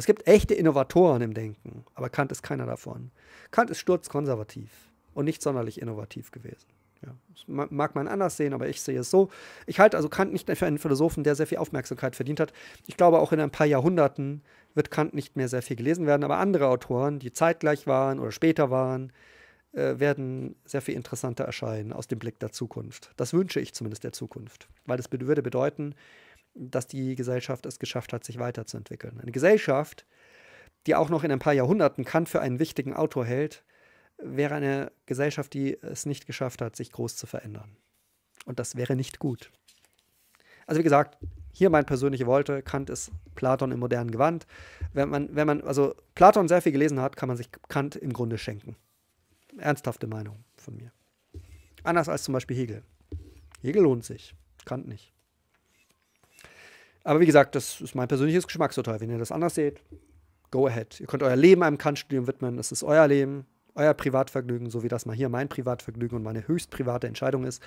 Es gibt echte Innovatoren im Denken, aber Kant ist keiner davon. Kant ist sturzkonservativ und nicht sonderlich innovativ gewesen. Ja, mag man anders sehen, aber ich sehe es so. Ich halte also Kant nicht für einen Philosophen, der sehr viel Aufmerksamkeit verdient hat. Ich glaube, auch in ein paar Jahrhunderten wird Kant nicht mehr sehr viel gelesen werden, aber andere Autoren, die zeitgleich waren oder später waren, äh, werden sehr viel interessanter erscheinen aus dem Blick der Zukunft. Das wünsche ich zumindest der Zukunft, weil das würde bedeuten, dass die Gesellschaft es geschafft hat, sich weiterzuentwickeln. Eine Gesellschaft, die auch noch in ein paar Jahrhunderten Kant für einen wichtigen Autor hält, wäre eine Gesellschaft, die es nicht geschafft hat, sich groß zu verändern. Und das wäre nicht gut. Also wie gesagt, hier mein persönliche Wolte, Kant ist Platon im modernen Gewand. Wenn man, wenn man also Platon sehr viel gelesen hat, kann man sich Kant im Grunde schenken. Ernsthafte Meinung von mir. Anders als zum Beispiel Hegel. Hegel lohnt sich, Kant nicht. Aber wie gesagt, das ist mein persönliches Geschmacksurteil. Wenn ihr das anders seht, go ahead. Ihr könnt euer Leben einem Kant-Studium widmen. Das ist euer Leben, euer Privatvergnügen, so wie das mal hier mein Privatvergnügen und meine höchst private Entscheidung ist,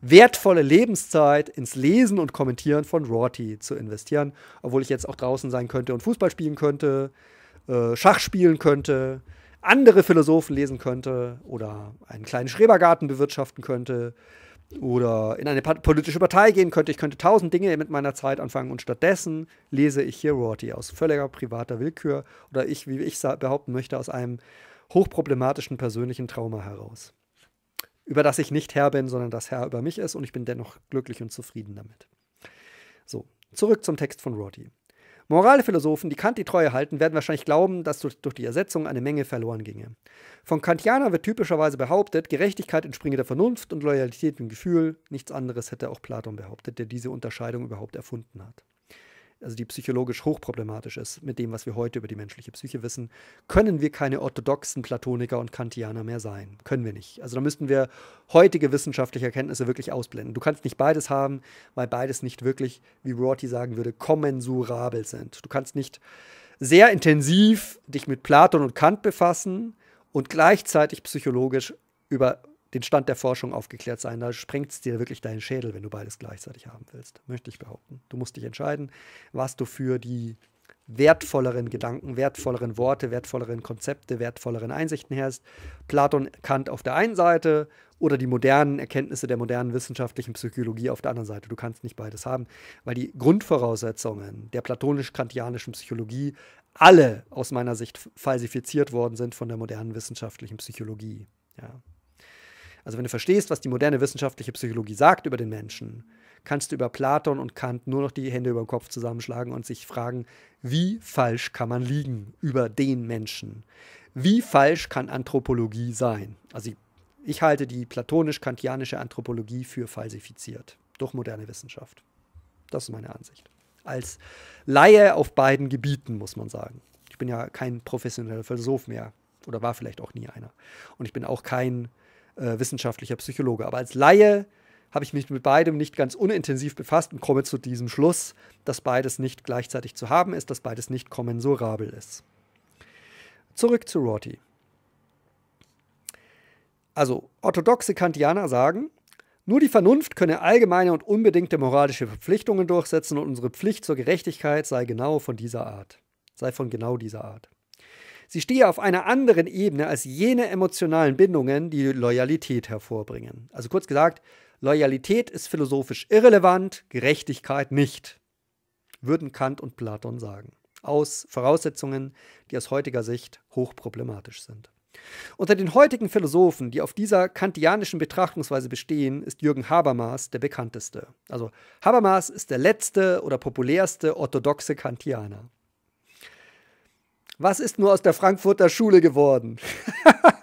wertvolle Lebenszeit ins Lesen und Kommentieren von Rorty zu investieren, obwohl ich jetzt auch draußen sein könnte und Fußball spielen könnte, äh, Schach spielen könnte, andere Philosophen lesen könnte oder einen kleinen Schrebergarten bewirtschaften könnte, oder in eine politische Partei gehen könnte. Ich könnte tausend Dinge mit meiner Zeit anfangen und stattdessen lese ich hier Rorty aus völliger privater Willkür oder ich, wie ich behaupten möchte, aus einem hochproblematischen persönlichen Trauma heraus. Über das ich nicht Herr bin, sondern das Herr über mich ist und ich bin dennoch glücklich und zufrieden damit. So, zurück zum Text von Rorty. Moralphilosophen, die Kant die Treue halten, werden wahrscheinlich glauben, dass durch die Ersetzung eine Menge verloren ginge. Von Kantianern wird typischerweise behauptet, Gerechtigkeit entspringe der Vernunft und Loyalität dem Gefühl. Nichts anderes hätte auch Platon behauptet, der diese Unterscheidung überhaupt erfunden hat also die psychologisch hochproblematisch ist mit dem, was wir heute über die menschliche Psyche wissen, können wir keine orthodoxen Platoniker und Kantianer mehr sein. Können wir nicht. Also da müssten wir heutige wissenschaftliche Erkenntnisse wirklich ausblenden. Du kannst nicht beides haben, weil beides nicht wirklich, wie Rorty sagen würde, kommensurabel sind. Du kannst nicht sehr intensiv dich mit Platon und Kant befassen und gleichzeitig psychologisch über den Stand der Forschung aufgeklärt sein. Da sprengt es dir wirklich deinen Schädel, wenn du beides gleichzeitig haben willst, möchte ich behaupten. Du musst dich entscheiden, was du für die wertvolleren Gedanken, wertvolleren Worte, wertvolleren Konzepte, wertvolleren Einsichten herrscht. Platon, Kant auf der einen Seite oder die modernen Erkenntnisse der modernen wissenschaftlichen Psychologie auf der anderen Seite. Du kannst nicht beides haben, weil die Grundvoraussetzungen der platonisch-kantianischen Psychologie alle aus meiner Sicht falsifiziert worden sind von der modernen wissenschaftlichen Psychologie. Ja. Also wenn du verstehst, was die moderne wissenschaftliche Psychologie sagt über den Menschen, kannst du über Platon und Kant nur noch die Hände über den Kopf zusammenschlagen und sich fragen, wie falsch kann man liegen über den Menschen? Wie falsch kann Anthropologie sein? Also ich, ich halte die platonisch-kantianische Anthropologie für falsifiziert durch moderne Wissenschaft. Das ist meine Ansicht. Als Laie auf beiden Gebieten, muss man sagen. Ich bin ja kein professioneller Philosoph mehr oder war vielleicht auch nie einer. Und ich bin auch kein äh, wissenschaftlicher Psychologe. Aber als Laie habe ich mich mit beidem nicht ganz unintensiv befasst und komme zu diesem Schluss, dass beides nicht gleichzeitig zu haben ist, dass beides nicht kommensurabel ist. Zurück zu Rorty. Also, orthodoxe Kantianer sagen, nur die Vernunft könne allgemeine und unbedingte moralische Verpflichtungen durchsetzen und unsere Pflicht zur Gerechtigkeit sei genau von dieser Art. Sei von genau dieser Art. Sie stehe auf einer anderen Ebene als jene emotionalen Bindungen, die Loyalität hervorbringen. Also kurz gesagt, Loyalität ist philosophisch irrelevant, Gerechtigkeit nicht, würden Kant und Platon sagen. Aus Voraussetzungen, die aus heutiger Sicht hochproblematisch sind. Unter den heutigen Philosophen, die auf dieser kantianischen Betrachtungsweise bestehen, ist Jürgen Habermas der bekannteste. Also Habermas ist der letzte oder populärste orthodoxe Kantianer. Was ist nur aus der Frankfurter Schule geworden?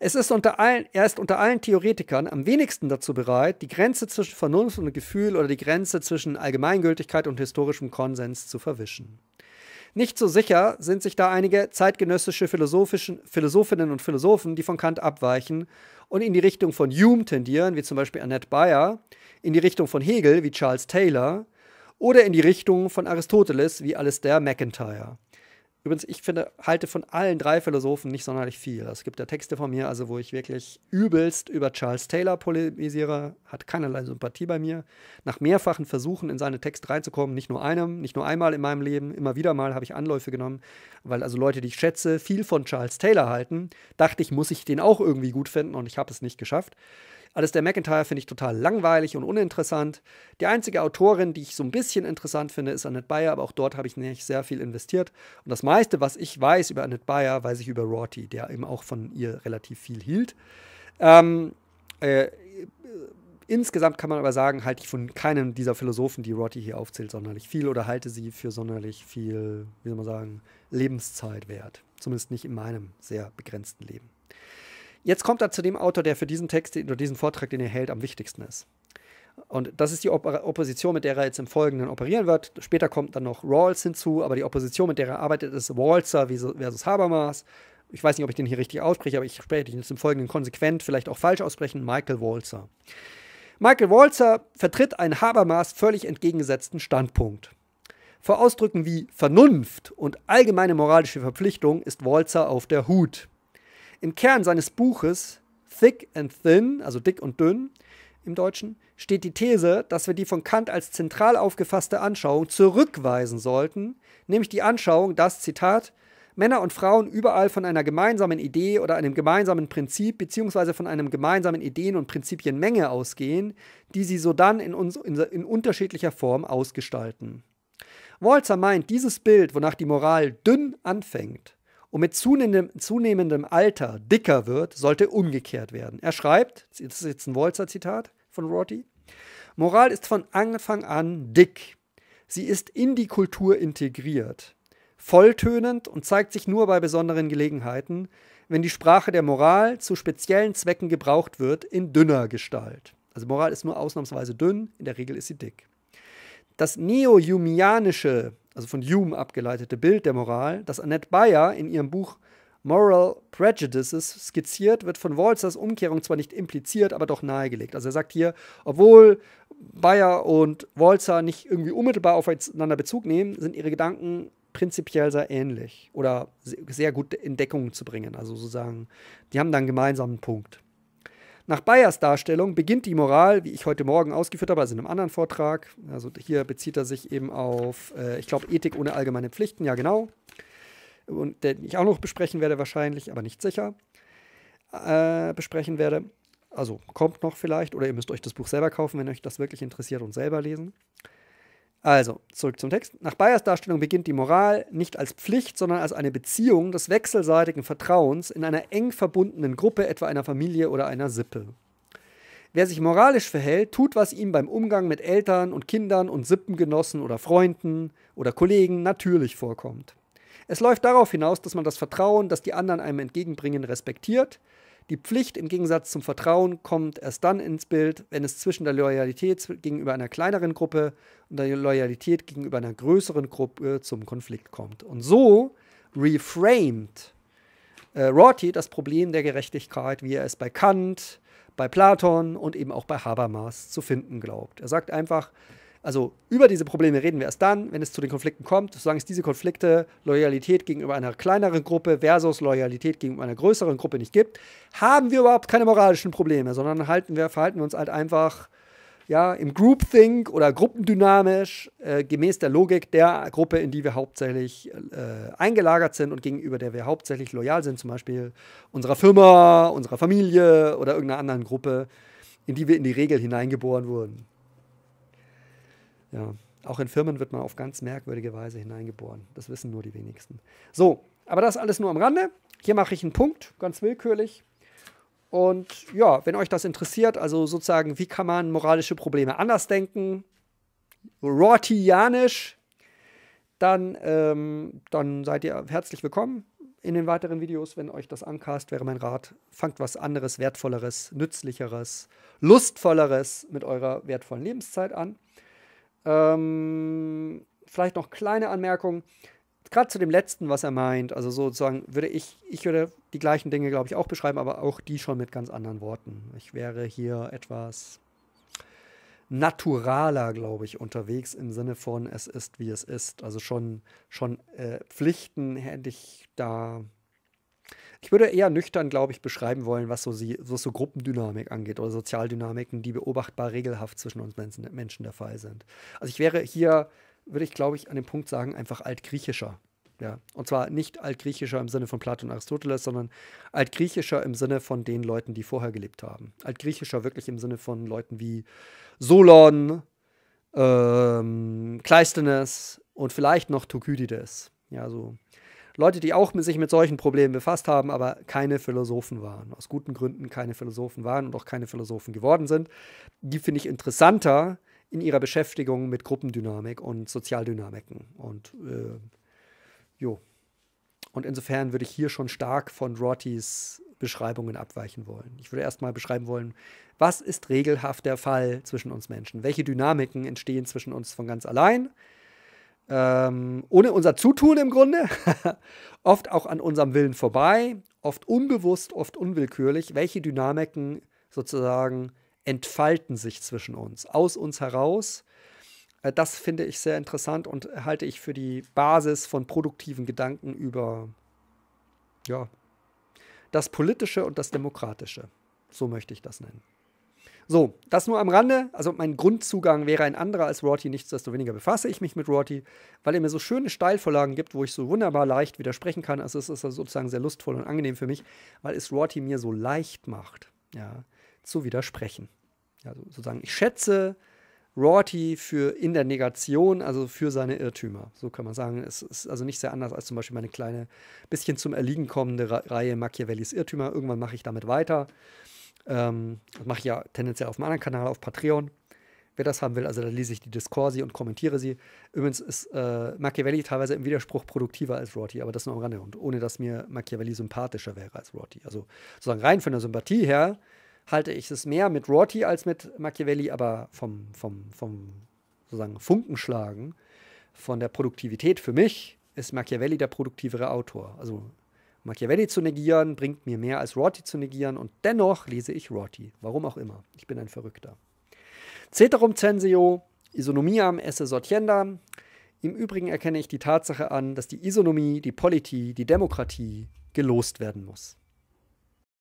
es ist unter allen, er ist unter allen Theoretikern am wenigsten dazu bereit, die Grenze zwischen Vernunft und Gefühl oder die Grenze zwischen Allgemeingültigkeit und historischem Konsens zu verwischen. Nicht so sicher sind sich da einige zeitgenössische Philosophinnen und Philosophen, die von Kant abweichen und in die Richtung von Hume tendieren, wie zum Beispiel Annette Bayer, in die Richtung von Hegel, wie Charles Taylor, oder in die Richtung von Aristoteles, wie Alistair MacIntyre. Übrigens, ich finde, halte von allen drei Philosophen nicht sonderlich viel. Es gibt ja Texte von mir, also wo ich wirklich übelst über Charles Taylor polemisiere, hat keinerlei Sympathie bei mir. Nach mehrfachen Versuchen in seine Texte reinzukommen, nicht nur einem, nicht nur einmal in meinem Leben, immer wieder mal habe ich Anläufe genommen, weil also Leute, die ich schätze, viel von Charles Taylor halten, dachte ich, muss ich den auch irgendwie gut finden und ich habe es nicht geschafft. Alles der McIntyre finde ich total langweilig und uninteressant. Die einzige Autorin, die ich so ein bisschen interessant finde, ist Annette Bayer, aber auch dort habe ich nicht sehr viel investiert. Und das meiste, was ich weiß über Annette Bayer, weiß ich über Rorty, der eben auch von ihr relativ viel hielt. Ähm, äh, Insgesamt kann man aber sagen, halte ich von keinem dieser Philosophen, die Rorty hier aufzählt, sonderlich viel oder halte sie für sonderlich viel, wie soll man sagen, Lebenszeit wert. Zumindest nicht in meinem sehr begrenzten Leben. Jetzt kommt er zu dem Autor, der für diesen Text oder diesen Vortrag, den er hält, am wichtigsten ist. Und das ist die Op Opposition, mit der er jetzt im Folgenden operieren wird. Später kommt dann noch Rawls hinzu, aber die Opposition, mit der er arbeitet, ist Walzer versus Habermas. Ich weiß nicht, ob ich den hier richtig ausspreche, aber ich spreche ihn jetzt im Folgenden konsequent, vielleicht auch falsch aussprechen, Michael Walzer. Michael Walzer vertritt einen Habermas völlig entgegengesetzten Standpunkt. Vor Ausdrücken wie Vernunft und allgemeine moralische Verpflichtung ist Walzer auf der Hut. Im Kern seines Buches Thick and Thin, also dick und dünn im Deutschen, steht die These, dass wir die von Kant als zentral aufgefasste Anschauung zurückweisen sollten, nämlich die Anschauung, dass, Zitat, Männer und Frauen überall von einer gemeinsamen Idee oder einem gemeinsamen Prinzip bzw. von einem gemeinsamen Ideen- und Prinzipienmenge ausgehen, die sie sodann in, uns, in, in unterschiedlicher Form ausgestalten. Walzer meint, dieses Bild, wonach die Moral dünn anfängt, und mit zunehmendem, zunehmendem Alter dicker wird, sollte umgekehrt werden. Er schreibt, das ist jetzt ein Wolzer-Zitat von Rorty, Moral ist von Anfang an dick. Sie ist in die Kultur integriert, volltönend und zeigt sich nur bei besonderen Gelegenheiten, wenn die Sprache der Moral zu speziellen Zwecken gebraucht wird, in dünner Gestalt. Also Moral ist nur ausnahmsweise dünn, in der Regel ist sie dick. Das neo-jumianische also von Hume abgeleitete Bild der Moral, das Annette Bayer in ihrem Buch Moral Prejudices skizziert, wird von Walzers Umkehrung zwar nicht impliziert, aber doch nahegelegt. Also er sagt hier, obwohl Bayer und Walzer nicht irgendwie unmittelbar aufeinander Bezug nehmen, sind ihre Gedanken prinzipiell sehr ähnlich oder sehr gut in Deckung zu bringen. Also sozusagen, die haben dann einen gemeinsamen Punkt. Nach Bayers Darstellung beginnt die Moral, wie ich heute Morgen ausgeführt habe, also in einem anderen Vortrag, also hier bezieht er sich eben auf, äh, ich glaube, Ethik ohne allgemeine Pflichten, ja genau, und den ich auch noch besprechen werde wahrscheinlich, aber nicht sicher, äh, besprechen werde. Also kommt noch vielleicht, oder ihr müsst euch das Buch selber kaufen, wenn euch das wirklich interessiert und selber lesen. Also, zurück zum Text. Nach Bayers Darstellung beginnt die Moral nicht als Pflicht, sondern als eine Beziehung des wechselseitigen Vertrauens in einer eng verbundenen Gruppe, etwa einer Familie oder einer Sippe. Wer sich moralisch verhält, tut, was ihm beim Umgang mit Eltern und Kindern und Sippengenossen oder Freunden oder Kollegen natürlich vorkommt. Es läuft darauf hinaus, dass man das Vertrauen, das die anderen einem entgegenbringen, respektiert die Pflicht im Gegensatz zum Vertrauen kommt erst dann ins Bild, wenn es zwischen der Loyalität gegenüber einer kleineren Gruppe und der Loyalität gegenüber einer größeren Gruppe zum Konflikt kommt. Und so reframed äh, Rorty das Problem der Gerechtigkeit, wie er es bei Kant, bei Platon und eben auch bei Habermas zu finden glaubt. Er sagt einfach, also über diese Probleme reden wir erst dann, wenn es zu den Konflikten kommt, solange es diese Konflikte Loyalität gegenüber einer kleineren Gruppe versus Loyalität gegenüber einer größeren Gruppe nicht gibt, haben wir überhaupt keine moralischen Probleme, sondern halten wir, verhalten wir uns halt einfach ja, im Groupthink oder gruppendynamisch äh, gemäß der Logik der Gruppe, in die wir hauptsächlich äh, eingelagert sind und gegenüber der wir hauptsächlich loyal sind, zum Beispiel unserer Firma, unserer Familie oder irgendeiner anderen Gruppe, in die wir in die Regel hineingeboren wurden. Ja. Auch in Firmen wird man auf ganz merkwürdige Weise hineingeboren. Das wissen nur die wenigsten. So, aber das alles nur am Rande. Hier mache ich einen Punkt, ganz willkürlich. Und ja, wenn euch das interessiert, also sozusagen, wie kann man moralische Probleme anders denken, Rortianisch, dann, ähm, dann seid ihr herzlich willkommen in den weiteren Videos. Wenn euch das ankast, wäre mein Rat, fangt was anderes, wertvolleres, nützlicheres, lustvolleres mit eurer wertvollen Lebenszeit an. Ähm, vielleicht noch kleine Anmerkungen. Gerade zu dem letzten, was er meint, also sozusagen würde ich, ich würde die gleichen Dinge, glaube ich, auch beschreiben, aber auch die schon mit ganz anderen Worten. Ich wäre hier etwas naturaler, glaube ich, unterwegs im Sinne von es ist, wie es ist. Also schon, schon äh, Pflichten hätte ich da ich würde eher nüchtern, glaube ich, beschreiben wollen, was so, sie, was so Gruppendynamik angeht oder Sozialdynamiken, die beobachtbar regelhaft zwischen uns Menschen, Menschen der Fall sind. Also ich wäre hier, würde ich, glaube ich, an dem Punkt sagen, einfach altgriechischer. Ja, und zwar nicht altgriechischer im Sinne von Platon und Aristoteles, sondern altgriechischer im Sinne von den Leuten, die vorher gelebt haben. Altgriechischer wirklich im Sinne von Leuten wie Solon, ähm, Kleisthenes und vielleicht noch Thukydides. Ja, so Leute, die auch mit sich mit solchen Problemen befasst haben, aber keine Philosophen waren. Aus guten Gründen keine Philosophen waren und auch keine Philosophen geworden sind. Die finde ich interessanter in ihrer Beschäftigung mit Gruppendynamik und Sozialdynamiken. Und äh, jo. Und insofern würde ich hier schon stark von Rortys Beschreibungen abweichen wollen. Ich würde erstmal beschreiben wollen, was ist regelhaft der Fall zwischen uns Menschen? Welche Dynamiken entstehen zwischen uns von ganz allein? ähm, ohne unser Zutun im Grunde, oft auch an unserem Willen vorbei, oft unbewusst, oft unwillkürlich, welche Dynamiken sozusagen entfalten sich zwischen uns, aus uns heraus. Äh, das finde ich sehr interessant und halte ich für die Basis von produktiven Gedanken über ja, das Politische und das Demokratische. So möchte ich das nennen. So, das nur am Rande. Also mein Grundzugang wäre ein anderer als Rorty. Nichtsdestoweniger befasse ich mich mit Rorty, weil er mir so schöne Steilvorlagen gibt, wo ich so wunderbar leicht widersprechen kann. Also es ist also sozusagen sehr lustvoll und angenehm für mich, weil es Rorty mir so leicht macht, ja, zu widersprechen. Also sozusagen, ich schätze Rorty für in der Negation, also für seine Irrtümer. So kann man sagen. Es ist also nicht sehr anders als zum Beispiel meine kleine, bisschen zum Erliegen kommende Reihe Machiavellis Irrtümer. Irgendwann mache ich damit weiter. Ähm, Mache ich ja tendenziell auf meinem anderen Kanal, auf Patreon. Wer das haben will, also da lese ich die Diskursi und kommentiere sie. Übrigens ist äh, Machiavelli teilweise im Widerspruch produktiver als Rorty, aber das nur am Rande und ohne dass mir Machiavelli sympathischer wäre als Rorty. Also sozusagen rein von der Sympathie her halte ich es mehr mit Rorty als mit Machiavelli, aber vom, vom, vom sozusagen Funkenschlagen, von der Produktivität für mich ist Machiavelli der produktivere Autor. Also Machiavelli zu negieren bringt mir mehr als Rorty zu negieren und dennoch lese ich Rorty. Warum auch immer. Ich bin ein Verrückter. Ceterum censeo, isonomiam esse sortiendam. Im Übrigen erkenne ich die Tatsache an, dass die Isonomie, die Politie, die Demokratie gelost werden muss.